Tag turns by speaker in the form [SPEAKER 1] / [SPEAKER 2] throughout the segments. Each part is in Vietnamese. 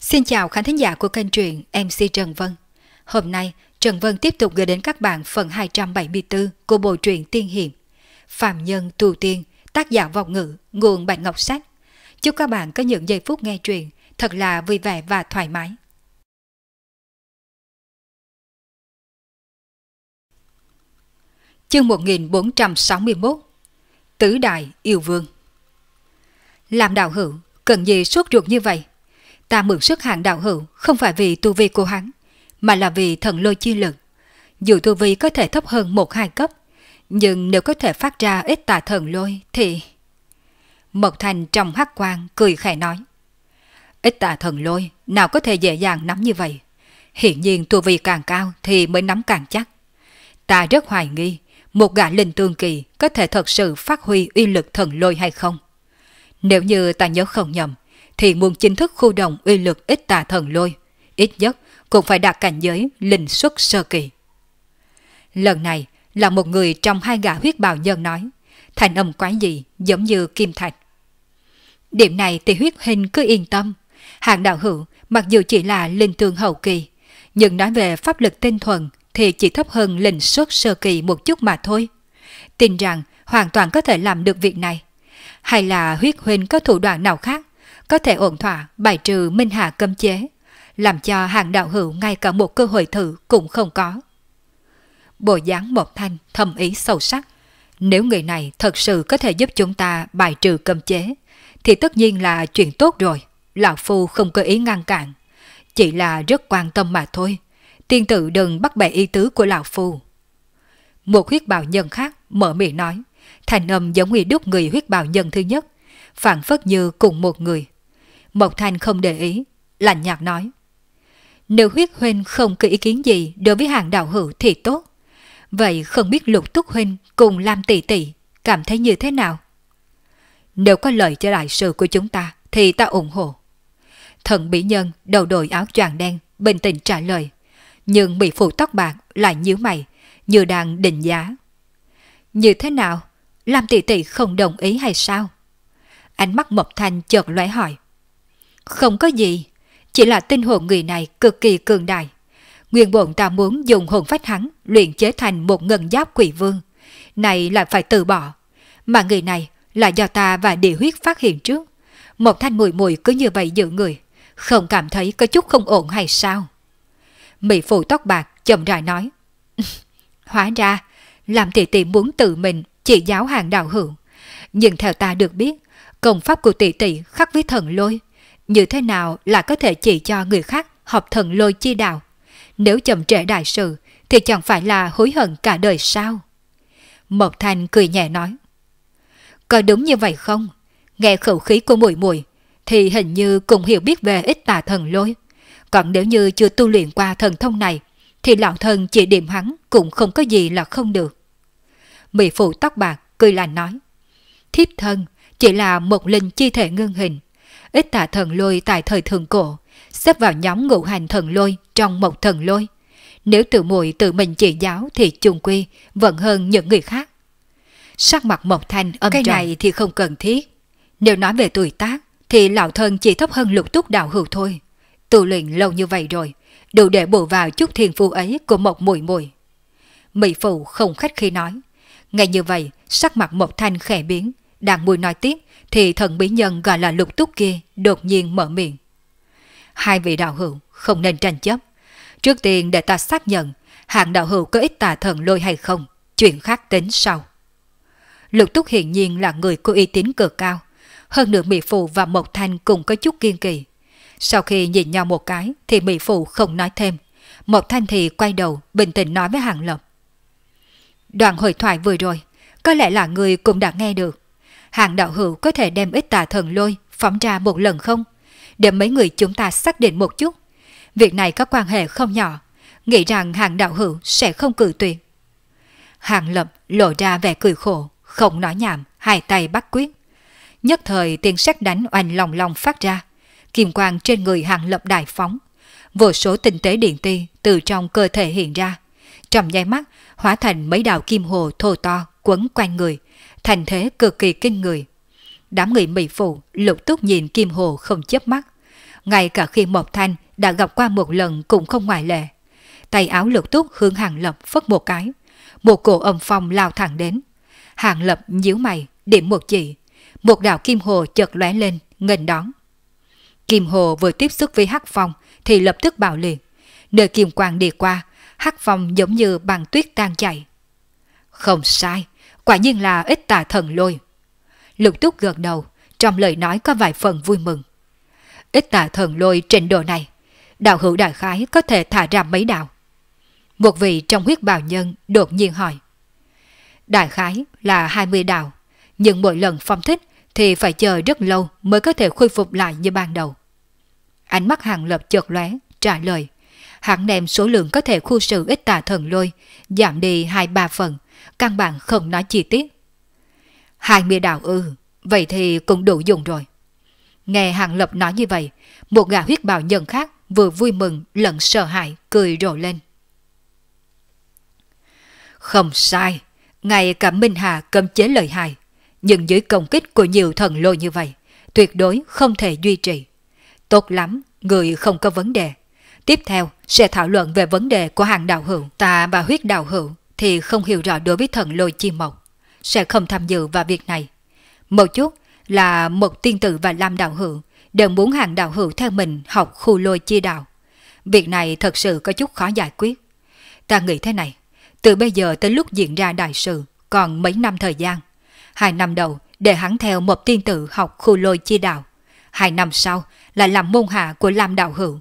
[SPEAKER 1] Xin chào khán thính giả của kênh truyện MC Trần Vân. Hôm nay, Trần Vân tiếp tục gửi đến các bạn phần 274 của bộ truyện Tiên Hiệp. Phạm Nhân tù Tiên, tác giả vọng ngữ, nguồn Bạch Ngọc Sách. Chúc các bạn có những giây phút nghe truyện thật là vui vẻ và thoải mái. Chương 1461 Tứ Đại Yêu Vương Làm đạo hữu, cần gì suốt ruột như vậy? ta mượn sức hạng đạo hữu không phải vì tu vi của hắn, mà là vì thần lôi chi lực. Dù tu vi có thể thấp hơn một hai cấp, nhưng nếu có thể phát ra ít tà thần lôi thì... Mộc Thành trong hắc quang cười khẽ nói. Ít tà thần lôi nào có thể dễ dàng nắm như vậy. Hiện nhiên tu vi càng cao thì mới nắm càng chắc. Ta rất hoài nghi một gã linh tương kỳ có thể thật sự phát huy uy lực thần lôi hay không. Nếu như ta nhớ không nhầm, thì muốn chính thức khu đồng uy lực ít tà thần lôi, ít nhất cũng phải đạt cảnh giới linh xuất sơ kỳ. Lần này là một người trong hai gã huyết bào nhân nói, thành âm quái gì giống như kim thạch. Điểm này thì huyết hình cứ yên tâm, hạng đạo hữu mặc dù chỉ là linh tương hậu kỳ, nhưng nói về pháp lực tinh thuần thì chỉ thấp hơn linh xuất sơ kỳ một chút mà thôi. Tin rằng hoàn toàn có thể làm được việc này. Hay là huyết huynh có thủ đoạn nào khác có thể ổn thỏa bài trừ minh Hà cấm chế, làm cho hàng đạo hữu ngay cả một cơ hội thử cũng không có. Bộ dáng một thanh thầm ý sâu sắc, nếu người này thật sự có thể giúp chúng ta bài trừ cấm chế, thì tất nhiên là chuyện tốt rồi, lão phu không có ý ngăn cản, chỉ là rất quan tâm mà thôi, tiên tử đừng bắt bẻ ý tứ của lão phu. Một huyết bào nhân khác mở miệng nói, thành âm giống như đúc người huyết bào nhân thứ nhất, phản phất như cùng một người. Mộc Thanh không để ý, lạnh nhạt nói. Nếu huyết huynh không có ý kiến gì đối với hàng đạo hữu thì tốt. Vậy không biết lục túc huynh cùng Lam tỷ tỷ cảm thấy như thế nào? Nếu có lợi cho đại sự của chúng ta thì ta ủng hộ. Thần bỉ nhân đầu đội áo choàng đen bình tĩnh trả lời. Nhưng bị phụ tóc bạc lại nhíu mày như đang định giá. Như thế nào? Lam tỷ tỷ không đồng ý hay sao? Ánh mắt Mộc Thanh chợt lóe hỏi. Không có gì, chỉ là tinh hồn người này cực kỳ cường đại. Nguyên bổn ta muốn dùng hồn phách hắn luyện chế thành một ngân giáp quỷ vương. Này lại phải từ bỏ. Mà người này là do ta và địa huyết phát hiện trước. Một thanh mùi mùi cứ như vậy giữ người. Không cảm thấy có chút không ổn hay sao? Mỹ phụ tóc bạc chậm rãi nói. Hóa ra, làm tỷ tỷ muốn tự mình chỉ giáo hàng đạo hưởng. Nhưng theo ta được biết, công pháp của tỷ tỷ khắc với thần lôi như thế nào là có thể chỉ cho người khác học thần lôi chi đạo. Nếu chậm trễ đại sự, thì chẳng phải là hối hận cả đời sao? Mộc Thanh cười nhẹ nói. Có đúng như vậy không? Nghe khẩu khí của mùi mùi, thì hình như cũng hiểu biết về ít tà thần lôi. Còn nếu như chưa tu luyện qua thần thông này, thì lão thần chỉ điểm hắn cũng không có gì là không được. Mỹ phụ tóc bạc cười lành nói. Thiếp thân chỉ là một linh chi thể ngưng hình, ít tà thần lôi tại thời thượng cổ, xếp vào nhóm ngũ hành thần lôi trong một thần lôi. Nếu tự muội tự mình chỉ giáo thì chung quy vẫn hơn những người khác. Sắc mặt Mộc Thanh âm Cái trầm. này thì không cần thiết. Nếu nói về tuổi tác thì lão thân chỉ thấp hơn lục túc đạo hữu thôi. Tu luyện lâu như vậy rồi, đủ để bổ vào chút thiên phu ấy của một mùi mùi. Mỹ Phụ không khách khi nói. Ngay như vậy, sắc mặt Mộc Thanh khẽ biến, đang mùi nói tiếp thì thần bí nhân gọi là lục túc kia đột nhiên mở miệng. Hai vị đạo hữu không nên tranh chấp. Trước tiên để ta xác nhận hạng đạo hữu có ít tà thần lôi hay không, chuyện khác tính sau. Lục túc hiển nhiên là người có uy tín cực cao, hơn nữa Mỹ Phụ và Mộc Thanh cũng có chút kiên kỳ. Sau khi nhìn nhau một cái thì Mỹ Phụ không nói thêm, Mộc Thanh thì quay đầu bình tĩnh nói với hạng Lập. Đoạn hội thoại vừa rồi, có lẽ là người cũng đã nghe được hàng đạo hữu có thể đem ít tà thần lôi phóng ra một lần không? Để mấy người chúng ta xác định một chút. Việc này có quan hệ không nhỏ, nghĩ rằng hàng đạo hữu sẽ không cử tuyệt. Hàng lập lộ ra vẻ cười khổ, không nói nhảm, hai tay bắt quyết. Nhất thời tiếng sét đánh oanh lòng lòng phát ra, kim quang trên người hàng lập đại phóng. Vô số tinh tế điện ti từ trong cơ thể hiện ra. Trong nháy mắt, hóa thành mấy đạo kim hồ thô to quấn quanh người, thành thế cực kỳ kinh người. Đám người Mỹ Phụ lục túc nhìn Kim Hồ không chớp mắt. Ngay cả khi Mộc Thanh đã gặp qua một lần cũng không ngoại lệ. Tay áo lục túc hướng Hàng Lập phất một cái. Một cổ âm phong lao thẳng đến. Hàng Lập nhíu mày, điểm một chỉ. Một đạo Kim Hồ chợt lóe lên, nghênh đón. Kim Hồ vừa tiếp xúc với Hắc Phong thì lập tức bạo liền. Nơi Kim Quang đi qua, Hắc Phong giống như bằng tuyết tan chảy. Không sai, Quả nhiên là ít tà thần lôi. Lục túc gật đầu, trong lời nói có vài phần vui mừng. Ít tà thần lôi trình độ này, đạo hữu đại khái có thể thả ra mấy đạo. Một vị trong huyết bào nhân đột nhiên hỏi. Đại khái là 20 đạo, nhưng mỗi lần phong thích thì phải chờ rất lâu mới có thể khôi phục lại như ban đầu. Ánh mắt hàng lập chợt lóe, trả lời. Hãng đem số lượng có thể khu sự ít tà thần lôi, giảm đi 2-3 phần, căn bản không nói chi tiết. Hai mươi đạo ư, vậy thì cũng đủ dùng rồi. Nghe Hàng Lập nói như vậy, một gã huyết bào nhân khác vừa vui mừng lẫn sợ hãi cười rộ lên. Không sai, ngay cả Minh Hà cấm chế lợi hại, nhưng dưới công kích của nhiều thần lôi như vậy, tuyệt đối không thể duy trì. Tốt lắm, người không có vấn đề. Tiếp theo sẽ thảo luận về vấn đề của hàng đạo hữu ta và huyết đạo hữu thì không hiểu rõ đối với thần lôi chi mộc, sẽ không tham dự vào việc này. Một chút là một tiên tử và lam đạo hữu đều muốn hàng đạo hữu theo mình học khu lôi chi đạo. Việc này thật sự có chút khó giải quyết. Ta nghĩ thế này, từ bây giờ tới lúc diễn ra đại sự còn mấy năm thời gian. Hai năm đầu để hắn theo một tiên tử học khu lôi chi đạo. Hai năm sau là làm môn hạ của Lam Đạo Hữu.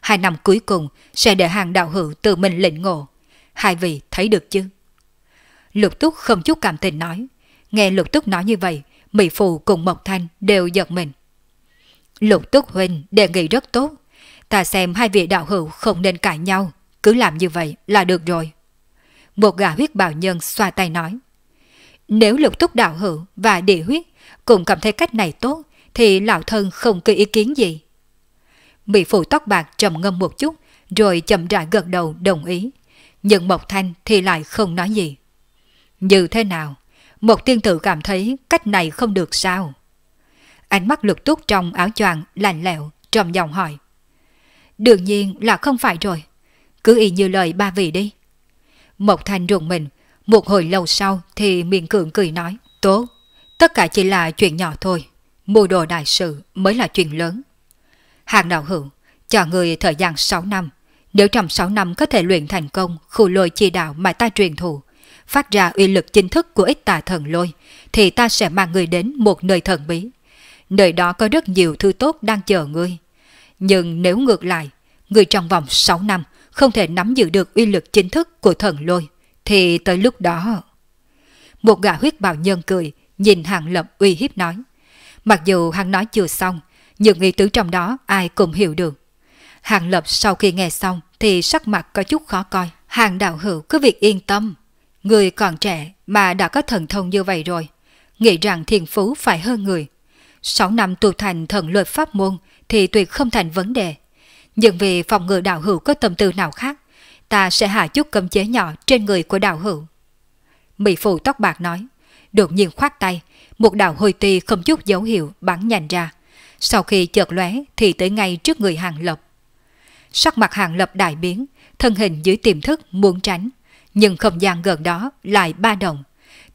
[SPEAKER 1] Hai năm cuối cùng sẽ để hàng đạo hữu tự mình lĩnh ngộ hai vị thấy được chứ? Lục túc không chút cảm tình nói. Nghe lục túc nói như vậy, Mỹ phụ cùng Mộc Thanh đều giật mình. Lục túc huynh đề nghị rất tốt. Ta xem hai vị đạo hữu không nên cãi nhau, cứ làm như vậy là được rồi. Một gã huyết bảo nhân xoa tay nói. Nếu lục túc đạo hữu và địa huyết cùng cảm thấy cách này tốt, thì lão thân không có ý kiến gì. Mỹ phụ tóc bạc trầm ngâm một chút, rồi chậm rãi gật đầu đồng ý, nhưng Mộc Thanh thì lại không nói gì. Như thế nào? Một tiên tử cảm thấy cách này không được sao? Ánh mắt lục túc trong áo choàng lạnh lẽo, trầm giọng hỏi. Đương nhiên là không phải rồi. Cứ y như lời ba vị đi. Mộc Thanh rùng mình, một hồi lâu sau thì miệng cường cười nói. Tốt, tất cả chỉ là chuyện nhỏ thôi. Mua đồ đại sự mới là chuyện lớn. Hàng đạo hữu, cho người thời gian 6 năm nếu trong 6 năm có thể luyện thành công khu lôi chi đạo mà ta truyền thụ, phát ra uy lực chính thức của ít tà thần lôi, thì ta sẽ mang người đến một nơi thần bí. Nơi đó có rất nhiều thứ tốt đang chờ ngươi. Nhưng nếu ngược lại, người trong vòng 6 năm không thể nắm giữ được uy lực chính thức của thần lôi, thì tới lúc đó... Một gã huyết bào nhân cười, nhìn Hàng Lập uy hiếp nói. Mặc dù hắn nói chưa xong, nhưng ý tứ trong đó ai cũng hiểu được. Hàng Lập sau khi nghe xong thì sắc mặt có chút khó coi. Hàng đạo hữu cứ việc yên tâm. Người còn trẻ mà đã có thần thông như vậy rồi. Nghĩ rằng thiền phú phải hơn người. Sáu năm tu thành thần luật pháp môn thì tuyệt không thành vấn đề. Nhưng vì phòng ngừa đạo hữu có tâm tư nào khác, ta sẽ hạ chút cấm chế nhỏ trên người của đạo hữu. Mỹ phụ tóc bạc nói, đột nhiên khoát tay, một đạo hồi ti không chút dấu hiệu bắn nhanh ra. Sau khi chợt lóe thì tới ngay trước người hàng lập. Sắc mặt hàng lập đại biến, thân hình dưới tiềm thức muốn tránh, nhưng không gian gần đó lại ba động.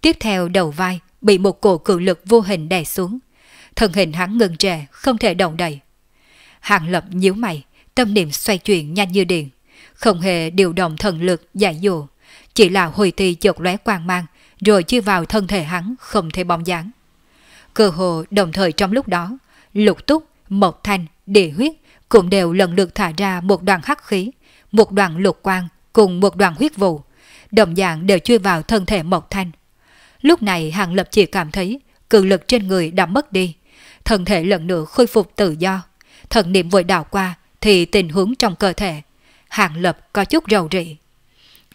[SPEAKER 1] Tiếp theo đầu vai bị một cổ cự lực vô hình đè xuống. Thân hình hắn ngừng trệ, không thể động đậy. Hàng lập nhíu mày, tâm niệm xoay chuyển nhanh như điện. Không hề điều động thần lực giải dụ, chỉ là hồi ti chợt lóe quang mang, rồi chui vào thân thể hắn không thể bóng dáng. Cơ hồ đồng thời trong lúc đó, lục túc, mộc thanh, địa huyết cũng đều lần lượt thả ra một đoàn hắc khí, một đoàn lục quang cùng một đoàn huyết vụ, đồng dạng đều chui vào thân thể Mộc Thanh. Lúc này Hàng Lập chỉ cảm thấy cường lực trên người đã mất đi, thân thể lần nữa khôi phục tự do. Thần niệm vội đảo qua thì tình huống trong cơ thể, Hàng Lập có chút rầu rĩ.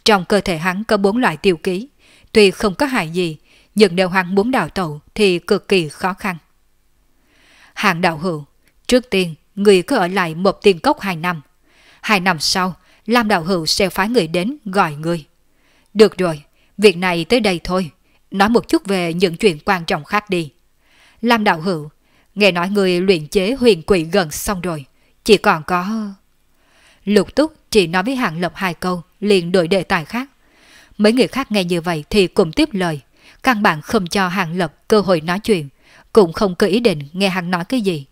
[SPEAKER 1] Trong cơ thể hắn có bốn loại tiêu ký, tuy không có hại gì, nhưng nếu hắn muốn đào tẩu thì cực kỳ khó khăn. Hàng đạo hữu, trước tiên người cứ ở lại một tiên cốc hai năm. Hai năm sau, Lam Đạo Hữu sẽ phái người đến gọi người. Được rồi, việc này tới đây thôi. Nói một chút về những chuyện quan trọng khác đi. Lam Đạo Hữu, nghe nói người luyện chế huyền quỷ gần xong rồi. Chỉ còn có... Lục túc chỉ nói với hạng lập hai câu, liền đổi đề tài khác. Mấy người khác nghe như vậy thì cũng tiếp lời. Căn bản không cho hạng lập cơ hội nói chuyện, cũng không có ý định nghe hắn nói cái gì.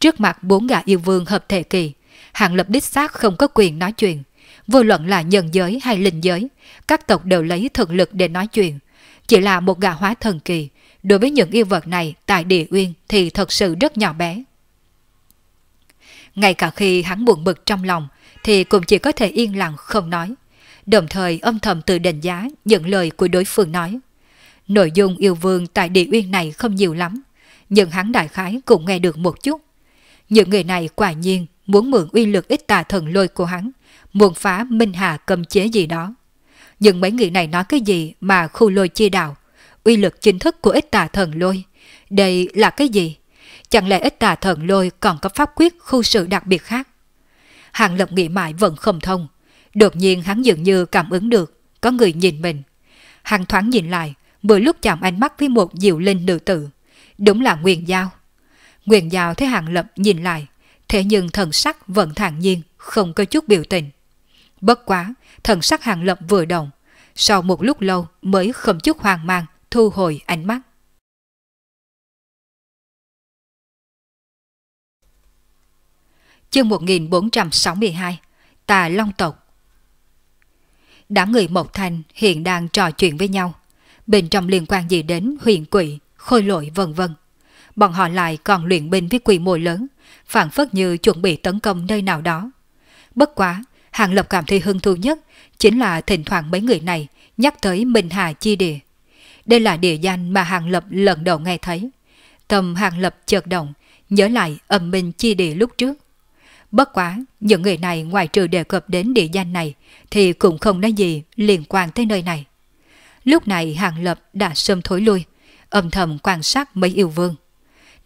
[SPEAKER 1] Trước mặt bốn gã yêu vương hợp thể kỳ, Hàng Lập đích xác không có quyền nói chuyện. Vô luận là nhân giới hay linh giới, các tộc đều lấy thực lực để nói chuyện. Chỉ là một gã hóa thần kỳ, đối với những yêu vật này tại địa uyên thì thật sự rất nhỏ bé. Ngay cả khi hắn buồn bực trong lòng, thì cũng chỉ có thể yên lặng không nói, đồng thời âm thầm tự đánh giá những lời của đối phương nói. Nội dung yêu vương tại địa uyên này không nhiều lắm, nhưng hắn đại khái cũng nghe được một chút, những người này quả nhiên muốn mượn uy lực ít tà thần lôi của hắn, muốn phá Minh Hà cầm chế gì đó. Nhưng mấy người này nói cái gì mà khu lôi chia đạo, uy lực chính thức của ít tà thần lôi, đây là cái gì? Chẳng lẽ ít tà thần lôi còn có pháp quyết khu sự đặc biệt khác? Hàng lập nghĩ mãi vẫn không thông. Đột nhiên hắn dường như cảm ứng được, có người nhìn mình. Hàng thoáng nhìn lại, vừa lúc chạm ánh mắt với một diệu linh nữ tử. Đúng là Nguyên Giao. Nguyện Giao thấy Hàng Lập nhìn lại, thế nhưng thần sắc vẫn thản nhiên, không có chút biểu tình. Bất quá, thần sắc Hàng Lập vừa động, sau một lúc lâu mới không chút hoang mang, thu hồi ánh mắt. Chương 1462 Tà Long Tộc Đám người Mộc Thành hiện đang trò chuyện với nhau. Bên trong liên quan gì đến huyền quỷ, khôi lỗi vân vân bọn họ lại còn luyện binh với quy mô lớn, phản phất như chuẩn bị tấn công nơi nào đó. Bất quá, Hàng Lập cảm thấy hứng thú nhất chính là thỉnh thoảng mấy người này nhắc tới Minh Hà Chi Địa. Đây là địa danh mà Hàng Lập lần đầu nghe thấy. tâm Hàng Lập chợt động, nhớ lại âm minh Chi Địa lúc trước. Bất quá, những người này ngoài trừ đề cập đến địa danh này thì cũng không nói gì liên quan tới nơi này. Lúc này Hàng Lập đã sơm thối lui, âm thầm quan sát mấy yêu vương.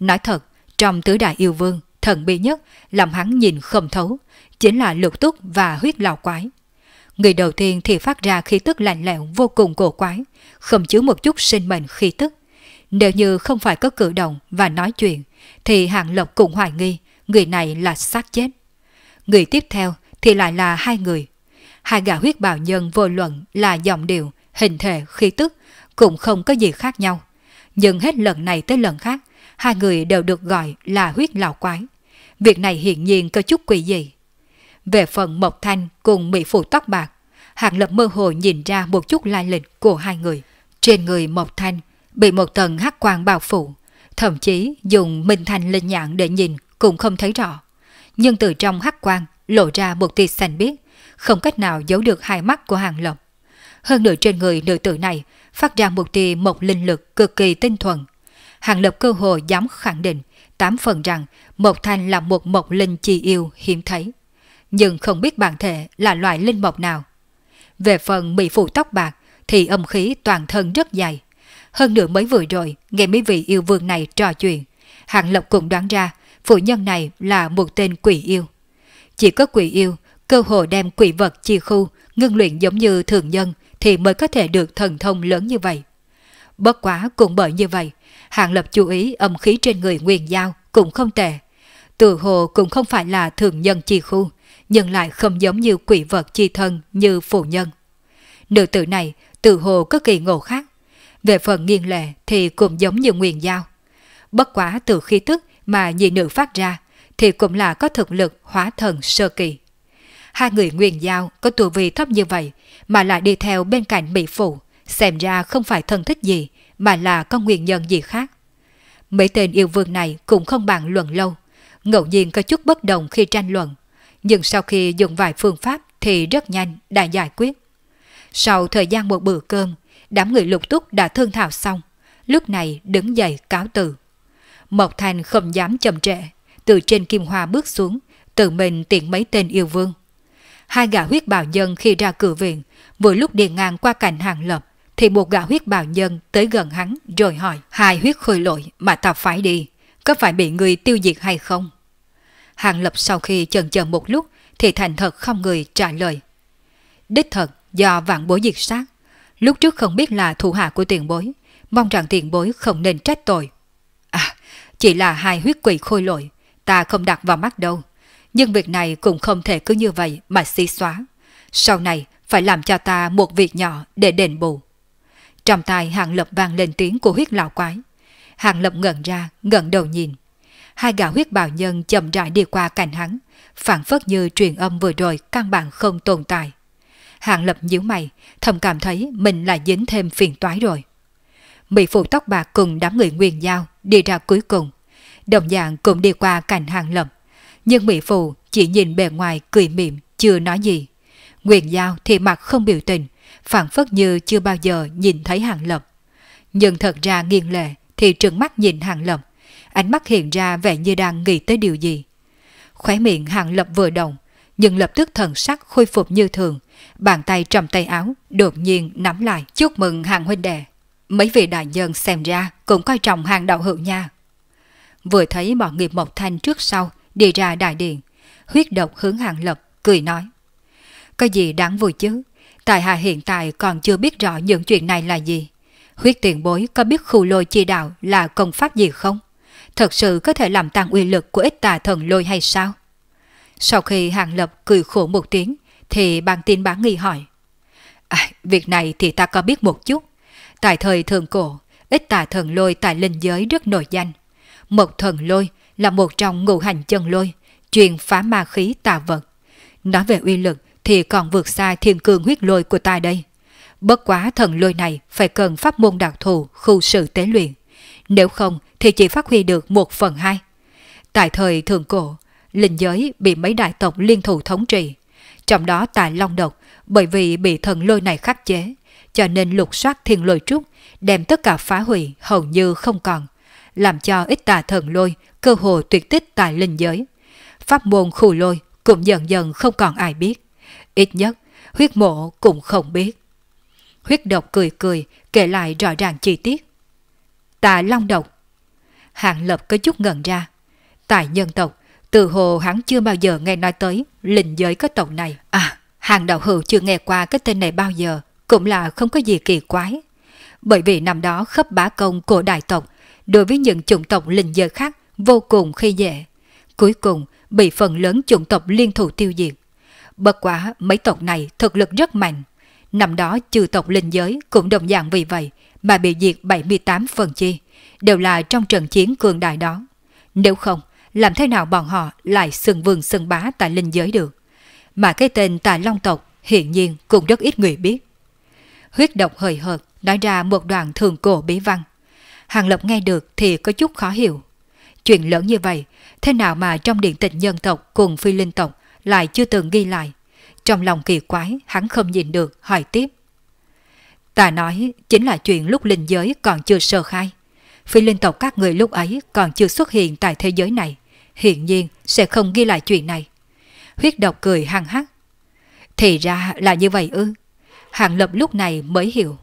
[SPEAKER 1] Nói thật, trong tứ đại yêu vương, thần bí nhất, làm hắn nhìn không thấu, chính là lục túc và huyết lão quái. Người đầu tiên thì phát ra khí tức lạnh lẽo vô cùng cổ quái, không chứa một chút sinh mệnh khí tức. Nếu như không phải có cử động và nói chuyện, thì hạng lộc cũng hoài nghi người này là xác chết. Người tiếp theo thì lại là hai người. Hai gã huyết bào nhân vô luận là giọng điệu, hình thể, khí tức cũng không có gì khác nhau. Nhưng hết lần này tới lần khác hai người đều được gọi là huyết lão quái. Việc này hiển nhiên có chút quỷ dị. Về phần Mộc Thanh cùng Mỹ Phụ tóc bạc, Hàng Lập mơ hồ nhìn ra một chút lai lịch của hai người. Trên người Mộc Thanh bị một tầng hắc quang bao phủ, thậm chí dùng Minh Thanh lên nhãn để nhìn cũng không thấy rõ. Nhưng từ trong hắc quang lộ ra một tia xanh biếc, không cách nào giấu được hai mắt của Hàng Lập. Hơn nữa trên người nữ tử này phát ra một tia một linh lực cực kỳ tinh thuần, Hàng Lập cơ hồ dám khẳng định, tám phần rằng Mộc Thanh là một mộc linh chi yêu hiếm thấy. Nhưng không biết bản thể là loại linh mộc nào. Về phần mỹ phụ tóc bạc thì âm khí toàn thân rất dày. Hơn nữa mới vừa rồi, nghe mấy vị yêu vương này trò chuyện. hàng lập cũng đoán ra, phụ nhân này là một tên quỷ yêu. Chỉ có quỷ yêu, cơ hội đem quỷ vật chi khu, ngưng luyện giống như thường nhân thì mới có thể được thần thông lớn như vậy. Bất quá cũng bởi như vậy, Hàng Lập chú ý âm khí trên người Nguyên Giao cũng không tệ. Tự hồ cũng không phải là thường nhân chi khu, nhưng lại không giống như quỷ vật chi thân như phụ nhân. Nữ tử này tự hồ có kỳ ngộ khác. Về phần nghiêng lệ thì cũng giống như Nguyên Giao. Bất quá từ khi tức mà nhị nữ phát ra thì cũng là có thực lực hóa thần sơ kỳ. Hai người Nguyên Giao có tu vị thấp như vậy mà lại đi theo bên cạnh Mỹ Phụ, xem ra không phải thân thích gì, mà là có nguyên nhân gì khác. Mấy tên yêu vương này cũng không bàn luận lâu, ngẫu nhiên có chút bất đồng khi tranh luận, nhưng sau khi dùng vài phương pháp thì rất nhanh đã giải quyết. Sau thời gian một bữa cơm, đám người lục túc đã thương thảo xong, lúc này đứng dậy cáo từ. Mộc Thành không dám chậm trễ, từ trên kim hoa bước xuống, tự mình tiện mấy tên yêu vương. Hai gã huyết bào nhân khi ra cửa viện, vừa lúc đi ngang qua cảnh hàng lập, thì một gã huyết bào nhân tới gần hắn rồi hỏi hai huyết khôi lội mà ta phải đi, có phải bị người tiêu diệt hay không? Hàng Lập sau khi chần chờ một lúc thì thành thật không người trả lời. Đích thật do vạn bối diệt sát, lúc trước không biết là thủ hạ của tiền bối, mong rằng tiền bối không nên trách tội. À, chỉ là hai huyết quỷ khôi lội, ta không đặt vào mắt đâu. Nhưng việc này cũng không thể cứ như vậy mà xí xóa. Sau này phải làm cho ta một việc nhỏ để đền bù. Trong tai hạng Lập vang lên tiếng của huyết lão quái. hạng Lập ngẩn ra, ngẩn đầu nhìn. Hai gã huyết bào nhân chậm rãi đi qua cạnh hắn, phản phất như truyền âm vừa rồi căn bản không tồn tại. hạng Lập nhíu mày, thầm cảm thấy mình lại dính thêm phiền toái rồi. Mỹ phụ tóc bạc cùng đám người nguyên giao đi ra cuối cùng. Đồng dạng cũng đi qua cạnh Hàng Lập. Nhưng Mỹ phụ chỉ nhìn bề ngoài cười mỉm, chưa nói gì. Nguyên giao thì mặt không biểu tình, phản phất như chưa bao giờ nhìn thấy hàng lập. Nhưng thật ra nghiêng lệ thì trừng mắt nhìn hàng lập, ánh mắt hiện ra vẻ như đang nghĩ tới điều gì. Khóe miệng hàng lập vừa động, nhưng lập tức thần sắc khôi phục như thường, bàn tay trầm tay áo đột nhiên nắm lại chúc mừng hàng huynh đệ. Mấy vị đại nhân xem ra cũng coi trọng hàng đạo hữu nha. Vừa thấy bọn nghiệp mộc thanh trước sau đi ra đại điện, huyết độc hướng hàng lập cười nói. Có gì đáng vui chứ? tài hạ hiện tại còn chưa biết rõ những chuyện này là gì. Huyết tiền bối có biết khu lôi chi đạo là công pháp gì không? Thật sự có thể làm tăng uy lực của ít tà thần lôi hay sao? Sau khi Hàng Lập cười khổ một tiếng, thì bàn tin bán nghi hỏi. À, việc này thì ta có biết một chút. Tại thời thượng cổ, ít tà thần lôi tại linh giới rất nổi danh. Một thần lôi là một trong ngũ hành chân lôi, truyền phá ma khí tà vật. Nói về uy lực thì còn vượt xa thiên cương huyết lôi của ta đây. Bất quá thần lôi này phải cần pháp môn đặc thù khu sự tế luyện. Nếu không thì chỉ phát huy được một phần hai. Tại thời thượng cổ, linh giới bị mấy đại tộc liên thủ thống trị. Trong đó tại Long Độc, bởi vì bị thần lôi này khắc chế, cho nên lục soát thiên lôi trúc, đem tất cả phá hủy hầu như không còn, làm cho ít tà thần lôi cơ hồ tuyệt tích tại linh giới. Pháp môn khu lôi cũng dần dần không còn ai biết. Ít nhất, huyết mộ cũng không biết. Huyết độc cười cười, kể lại rõ ràng chi tiết. Tà long độc. Hạng lập có chút ngần ra. Tại nhân tộc, từ hồ hắn chưa bao giờ nghe nói tới linh giới có tộc này. À, Hạng đạo hữu chưa nghe qua cái tên này bao giờ, cũng là không có gì kỳ quái. Bởi vì năm đó khắp bá công của đại tộc, đối với những chủng tộc linh giới khác vô cùng khi dễ. Cuối cùng, bị phần lớn chủng tộc liên thủ tiêu diệt. Bất quá mấy tộc này thực lực rất mạnh. Năm đó trừ tộc linh giới cũng đồng dạng vì vậy mà bị diệt 78 phần chi, đều là trong trận chiến cường đại đó. Nếu không, làm thế nào bọn họ lại sừng vương sừng bá tại linh giới được? Mà cái tên tà long tộc hiện nhiên cũng rất ít người biết. Huyết độc hời hợt nói ra một đoạn thường cổ bí văn. Hàng Lập nghe được thì có chút khó hiểu. Chuyện lớn như vậy, thế nào mà trong điện tịch nhân tộc cùng phi linh tộc lại chưa từng ghi lại. Trong lòng kỳ quái, hắn không nhìn được, hỏi tiếp. Ta nói chính là chuyện lúc linh giới còn chưa sơ khai. Phi linh tộc các người lúc ấy còn chưa xuất hiện tại thế giới này. hiển nhiên sẽ không ghi lại chuyện này. Huyết độc cười hăng hắc. Thì ra là như vậy ư. Hạng lập lúc này mới hiểu.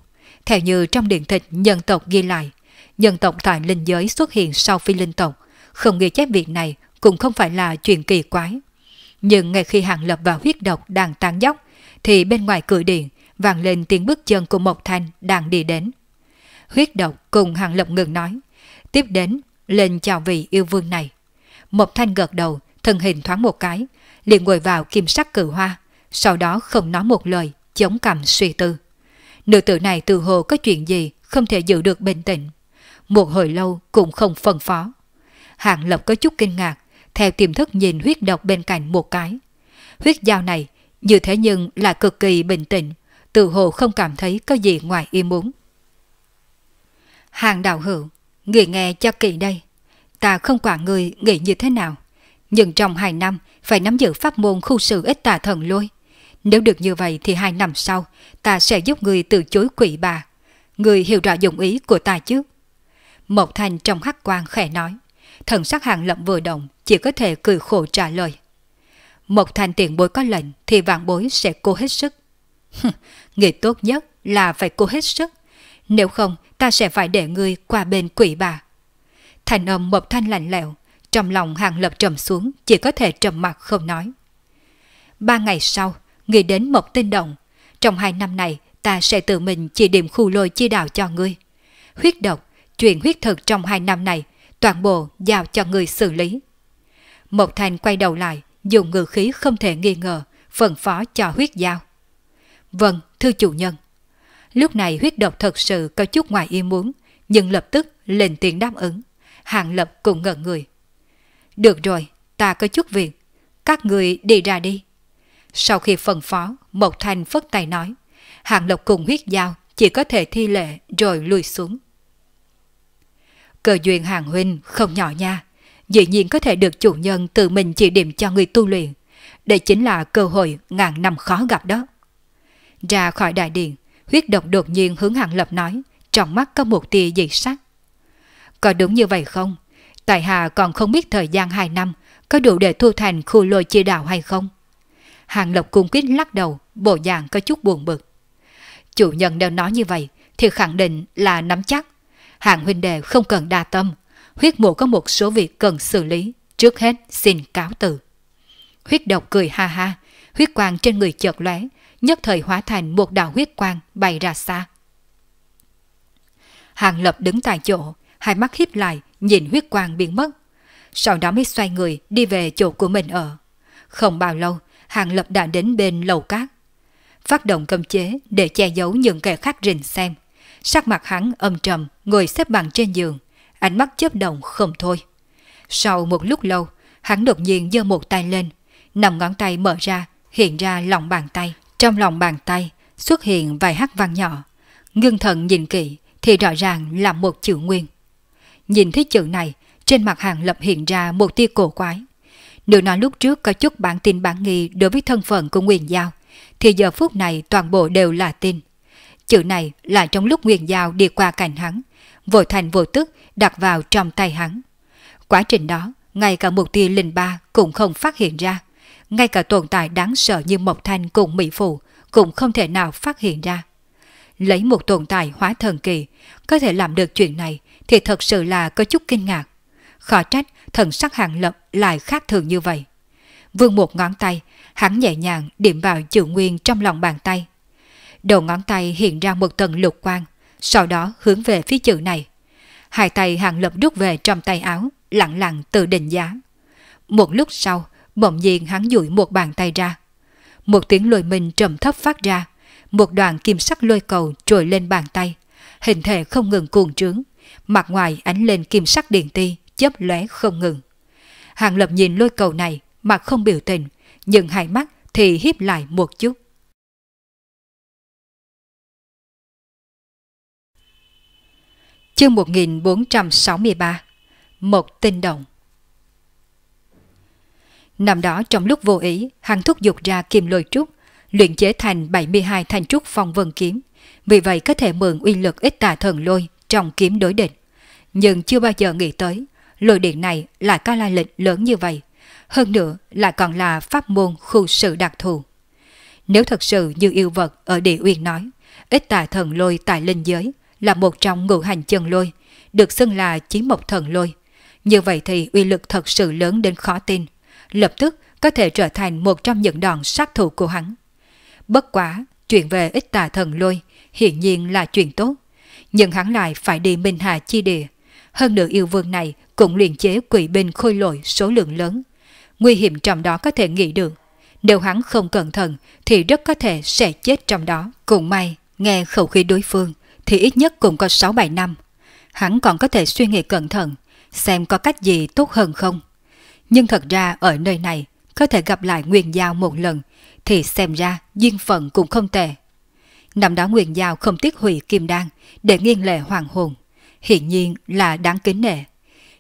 [SPEAKER 1] Theo như trong điện tịch nhân tộc ghi lại, nhân tộc tại linh giới xuất hiện sau phi linh tộc. Không ghi chép việc này cũng không phải là chuyện kỳ quái. Nhưng ngay khi Hàng Lập và huyết độc đang tan dốc, thì bên ngoài cửa điện vang lên tiếng bước chân của Mộc Thanh đang đi đến. Huyết độc cùng Hàng Lập ngừng nói, tiếp đến lên chào vị yêu vương này. Mộc Thanh gật đầu, thân hình thoáng một cái, liền ngồi vào kim sắc cử hoa, sau đó không nói một lời, chống cằm suy tư. Nữ tử này từ hồ có chuyện gì không thể giữ được bình tĩnh. Một hồi lâu cũng không phân phó. hàng Lập có chút kinh ngạc, theo tiềm thức nhìn huyết độc bên cạnh một cái. Huyết dao này, như thế nhưng là cực kỳ bình tĩnh, tự hồ không cảm thấy có gì ngoài ý muốn. Hàng đạo hữu, người nghe cho kỳ đây. Ta không quản người nghĩ như thế nào, nhưng trong hai năm phải nắm giữ pháp môn khu sự ít tà thần lôi. Nếu được như vậy thì hai năm sau, ta sẽ giúp người từ chối quỷ bà. Người hiểu rõ dụng ý của ta chứ? Mộc Thành trong hắc quan khẽ nói thần sắc hàng lậm vừa động, chỉ có thể cười khổ trả lời. một thành tiền bối có lệnh thì vạn bối sẽ cố hết sức. nghĩ tốt nhất là phải cố hết sức. Nếu không ta sẽ phải để ngươi qua bên quỷ bà. Thành âm một thanh lạnh lẽo, trong lòng hàng lập trầm xuống chỉ có thể trầm mặc không nói. Ba ngày sau, ngươi đến một tin động. Trong hai năm này ta sẽ tự mình chỉ điểm khu lôi chi đạo cho ngươi. Huyết độc, chuyện huyết thực trong hai năm này toàn bộ giao cho người xử lý. Mộc Thành quay đầu lại, dùng ngữ khí không thể nghi ngờ, phân phó cho huyết giao. Vâng, thưa chủ nhân. Lúc này huyết độc thật sự có chút ngoài ý muốn, nhưng lập tức lên tiếng đáp ứng. Hạng lập cũng ngẩn người. Được rồi, ta có chút việc. Các người đi ra đi. Sau khi phân phó, Mộc Thành phất tay nói. Hạng lập cùng huyết giao chỉ có thể thi lệ rồi lùi xuống cờ duyên hàng huynh không nhỏ nha. Dĩ nhiên có thể được chủ nhân tự mình chỉ điểm cho người tu luyện. Đây chính là cơ hội ngàn năm khó gặp đó. Ra khỏi đại điện, huyết động đột nhiên hướng hàng lập nói, trong mắt có một tia dị sắc. Có đúng như vậy không? Tại hạ còn không biết thời gian hai năm có đủ để thu thành khu lôi chi đạo hay không? Hàng Lộc cung quyết lắc đầu, bộ dạng có chút buồn bực. Chủ nhân đều nói như vậy thì khẳng định là nắm chắc hạng huynh đệ không cần đa tâm. Huyết mộ có một số việc cần xử lý, trước hết xin cáo từ. Huyết độc cười ha ha, huyết quang trên người chợt lóe, nhất thời hóa thành một đạo huyết quang bay ra xa. Hàng lập đứng tại chỗ, hai mắt híp lại, nhìn huyết quang biến mất. Sau đó mới xoay người đi về chỗ của mình ở. Không bao lâu, Hàng lập đã đến bên lầu cát. Phát động cơm chế để che giấu những kẻ khác rình xem. Sắc mặt hắn âm trầm, ngồi xếp bằng trên giường, ánh mắt chớp động không thôi. Sau một lúc lâu, hắn đột nhiên giơ một tay lên, nằm ngón tay mở ra, hiện ra lòng bàn tay. Trong lòng bàn tay xuất hiện vài hắc văn nhỏ. Ngưng thần nhìn kỹ thì rõ ràng là một chữ nguyên. Nhìn thấy chữ này, trên mặt hàng lập hiện ra một tia cổ quái. Nếu nói lúc trước có chút bản tin bản nghi đối với thân phận của Nguyên Giao, thì giờ phút này toàn bộ đều là tin. Chữ này là trong lúc Nguyên Giao đi qua cạnh hắn, vội thành vội tức đặt vào trong tay hắn. Quá trình đó, ngay cả mục tiêu linh ba cũng không phát hiện ra. Ngay cả tồn tại đáng sợ như Mộc Thanh cùng Mỹ Phụ cũng không thể nào phát hiện ra. Lấy một tồn tại hóa thần kỳ, có thể làm được chuyện này thì thật sự là có chút kinh ngạc. Khó trách thần sắc hạng lập lại khác thường như vậy. Vương một ngón tay, hắn nhẹ nhàng điểm vào chữ nguyên trong lòng bàn tay đầu ngón tay hiện ra một tầng lục quang, sau đó hướng về phía chữ này. Hai tay hàng lập rút về trong tay áo, lặng lặng tự định giá. Một lúc sau, bỗng nhiên hắn duỗi một bàn tay ra. Một tiếng lôi mình trầm thấp phát ra, một đoàn kim sắc lôi cầu trồi lên bàn tay, hình thể không ngừng cuồng trướng, mặt ngoài ánh lên kim sắc điện ti, chớp lóe không ngừng. Hàng Lập nhìn lôi cầu này, mà không biểu tình, nhưng hai mắt thì hiếp lại một chút. Chương 1463 Một tinh đồng Năm đó trong lúc vô ý, hắn thúc dục ra kim lôi trúc, luyện chế thành 72 thanh trúc phong vân kiếm, vì vậy có thể mượn uy lực ít tà thần lôi trong kiếm đối địch. Nhưng chưa bao giờ nghĩ tới, lôi điện này lại có lai lịch lớn như vậy, hơn nữa lại còn là pháp môn khu sự đặc thù. Nếu thật sự như yêu vật ở địa uyên nói, ít tà thần lôi tại linh giới – là một trong ngũ hành chân lôi, được xưng là chiến mộc thần lôi. Như vậy thì uy lực thật sự lớn đến khó tin, lập tức có thể trở thành một trong những đòn sát thủ của hắn. Bất quá, chuyện về ít tà thần lôi hiển nhiên là chuyện tốt, nhưng hắn lại phải đi Minh Hà chi địa. Hơn nữa yêu vương này cũng luyện chế quỷ binh khôi lội số lượng lớn. Nguy hiểm trong đó có thể nghĩ được. Nếu hắn không cẩn thận thì rất có thể sẽ chết trong đó. Cũng may, nghe khẩu khí đối phương, thì ít nhất cũng có 6-7 năm. Hắn còn có thể suy nghĩ cẩn thận, xem có cách gì tốt hơn không. Nhưng thật ra ở nơi này, có thể gặp lại Nguyên Giao một lần, thì xem ra duyên phận cũng không tệ. Năm đó Nguyên Giao không tiếc hủy Kim Đan để nghiêng lệ hoàng hồn, hiển nhiên là đáng kính nể.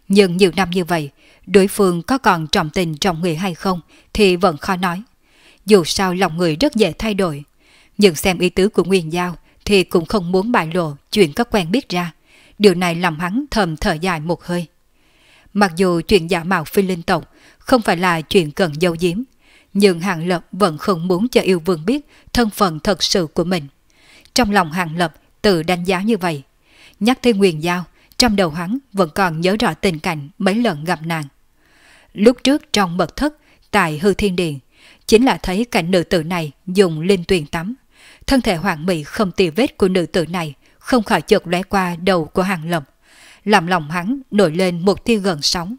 [SPEAKER 1] Nhưng nhiều năm như vậy, đối phương có còn trọng tình trọng người hay không thì vẫn khó nói. Dù sao lòng người rất dễ thay đổi, nhưng xem ý tứ của Nguyên Giao thì cũng không muốn bại lộ chuyện các quen biết ra. Điều này làm hắn thầm thở dài một hơi. Mặc dù chuyện giả mạo phi linh tộc không phải là chuyện cần giấu giếm, nhưng Hàng Lập vẫn không muốn cho yêu vương biết thân phận thật sự của mình. Trong lòng Hàng Lập tự đánh giá như vậy. Nhắc tới Nguyên Giao, trong đầu hắn vẫn còn nhớ rõ tình cảnh mấy lần gặp nàng. Lúc trước trong mật thất tại Hư Thiên Điện, chính là thấy cảnh nữ tử này dùng linh tuyền tắm. Thân thể hoàng mỹ không tì vết của nữ tử này không khỏi chợt lóe qua đầu của hàng lầm. Làm lòng hắn nổi lên một tia gần sóng.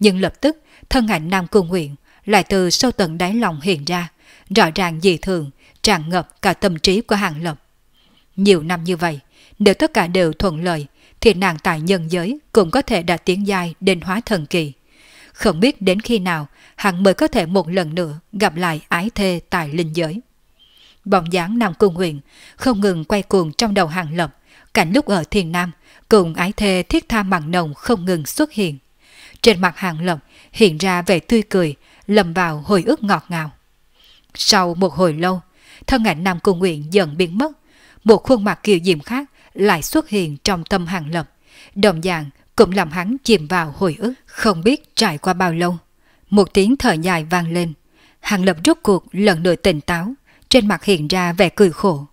[SPEAKER 1] Nhưng lập tức, thân ảnh Nam Cung Nguyện lại từ sâu tận đáy lòng hiện ra, rõ ràng dị thường, tràn ngập cả tâm trí của hàng lập. Nhiều năm như vậy, nếu tất cả đều thuận lợi, thì nàng tại nhân giới cũng có thể đã tiến giai đến hóa thần kỳ. Không biết đến khi nào, hắn mới có thể một lần nữa gặp lại ái thê tại linh giới bóng dáng Nam Cung Nguyện không ngừng quay cuồng trong đầu hàng lập. Cảnh lúc ở thiền Nam, cùng ái thê thiết tha mặn nồng không ngừng xuất hiện. Trên mặt hàng lập hiện ra vẻ tươi cười, lầm vào hồi ức ngọt ngào. Sau một hồi lâu, thân ảnh Nam Cung Nguyện dần biến mất. Một khuôn mặt kiều diệm khác lại xuất hiện trong tâm hàng lập. Đồng dạng cũng làm hắn chìm vào hồi ức không biết trải qua bao lâu. Một tiếng thở dài vang lên. Hàng lập rốt cuộc lần nữa tỉnh táo, trên mặt hiện ra vẻ cười khổ.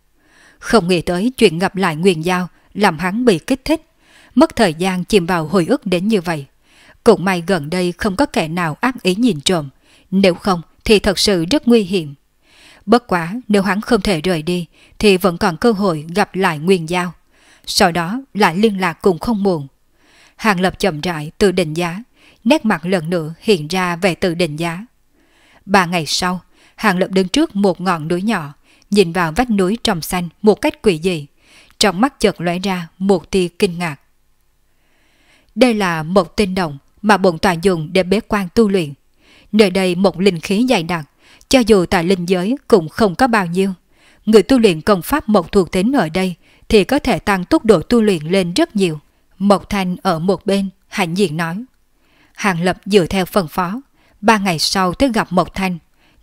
[SPEAKER 1] Không nghĩ tới chuyện gặp lại Nguyên Giao làm hắn bị kích thích, mất thời gian chìm vào hồi ức đến như vậy. Cũng may gần đây không có kẻ nào ác ý nhìn trộm, nếu không thì thật sự rất nguy hiểm. Bất quá nếu hắn không thể rời đi thì vẫn còn cơ hội gặp lại Nguyên Giao. Sau đó lại liên lạc cũng không muộn. Hàng Lập chậm rãi từ định giá, nét mặt lần nữa hiện ra về từ định giá. Ba ngày sau, Hàng Lập đứng trước một ngọn núi nhỏ, nhìn vào vách núi trồng xanh một cách quỷ dị. Trong mắt chợt lóe ra một tia kinh ngạc. Đây là một tinh đồng mà bọn tòa dùng để bế quan tu luyện. Nơi đây một linh khí dày đặc, cho dù tại linh giới cũng không có bao nhiêu. Người tu luyện công pháp một thuộc tính ở đây thì có thể tăng tốc độ tu luyện lên rất nhiều. Mộc Thanh ở một bên, hạnh diện nói. Hàng Lập dựa theo phần phó, ba ngày sau tới gặp Mộc Thanh,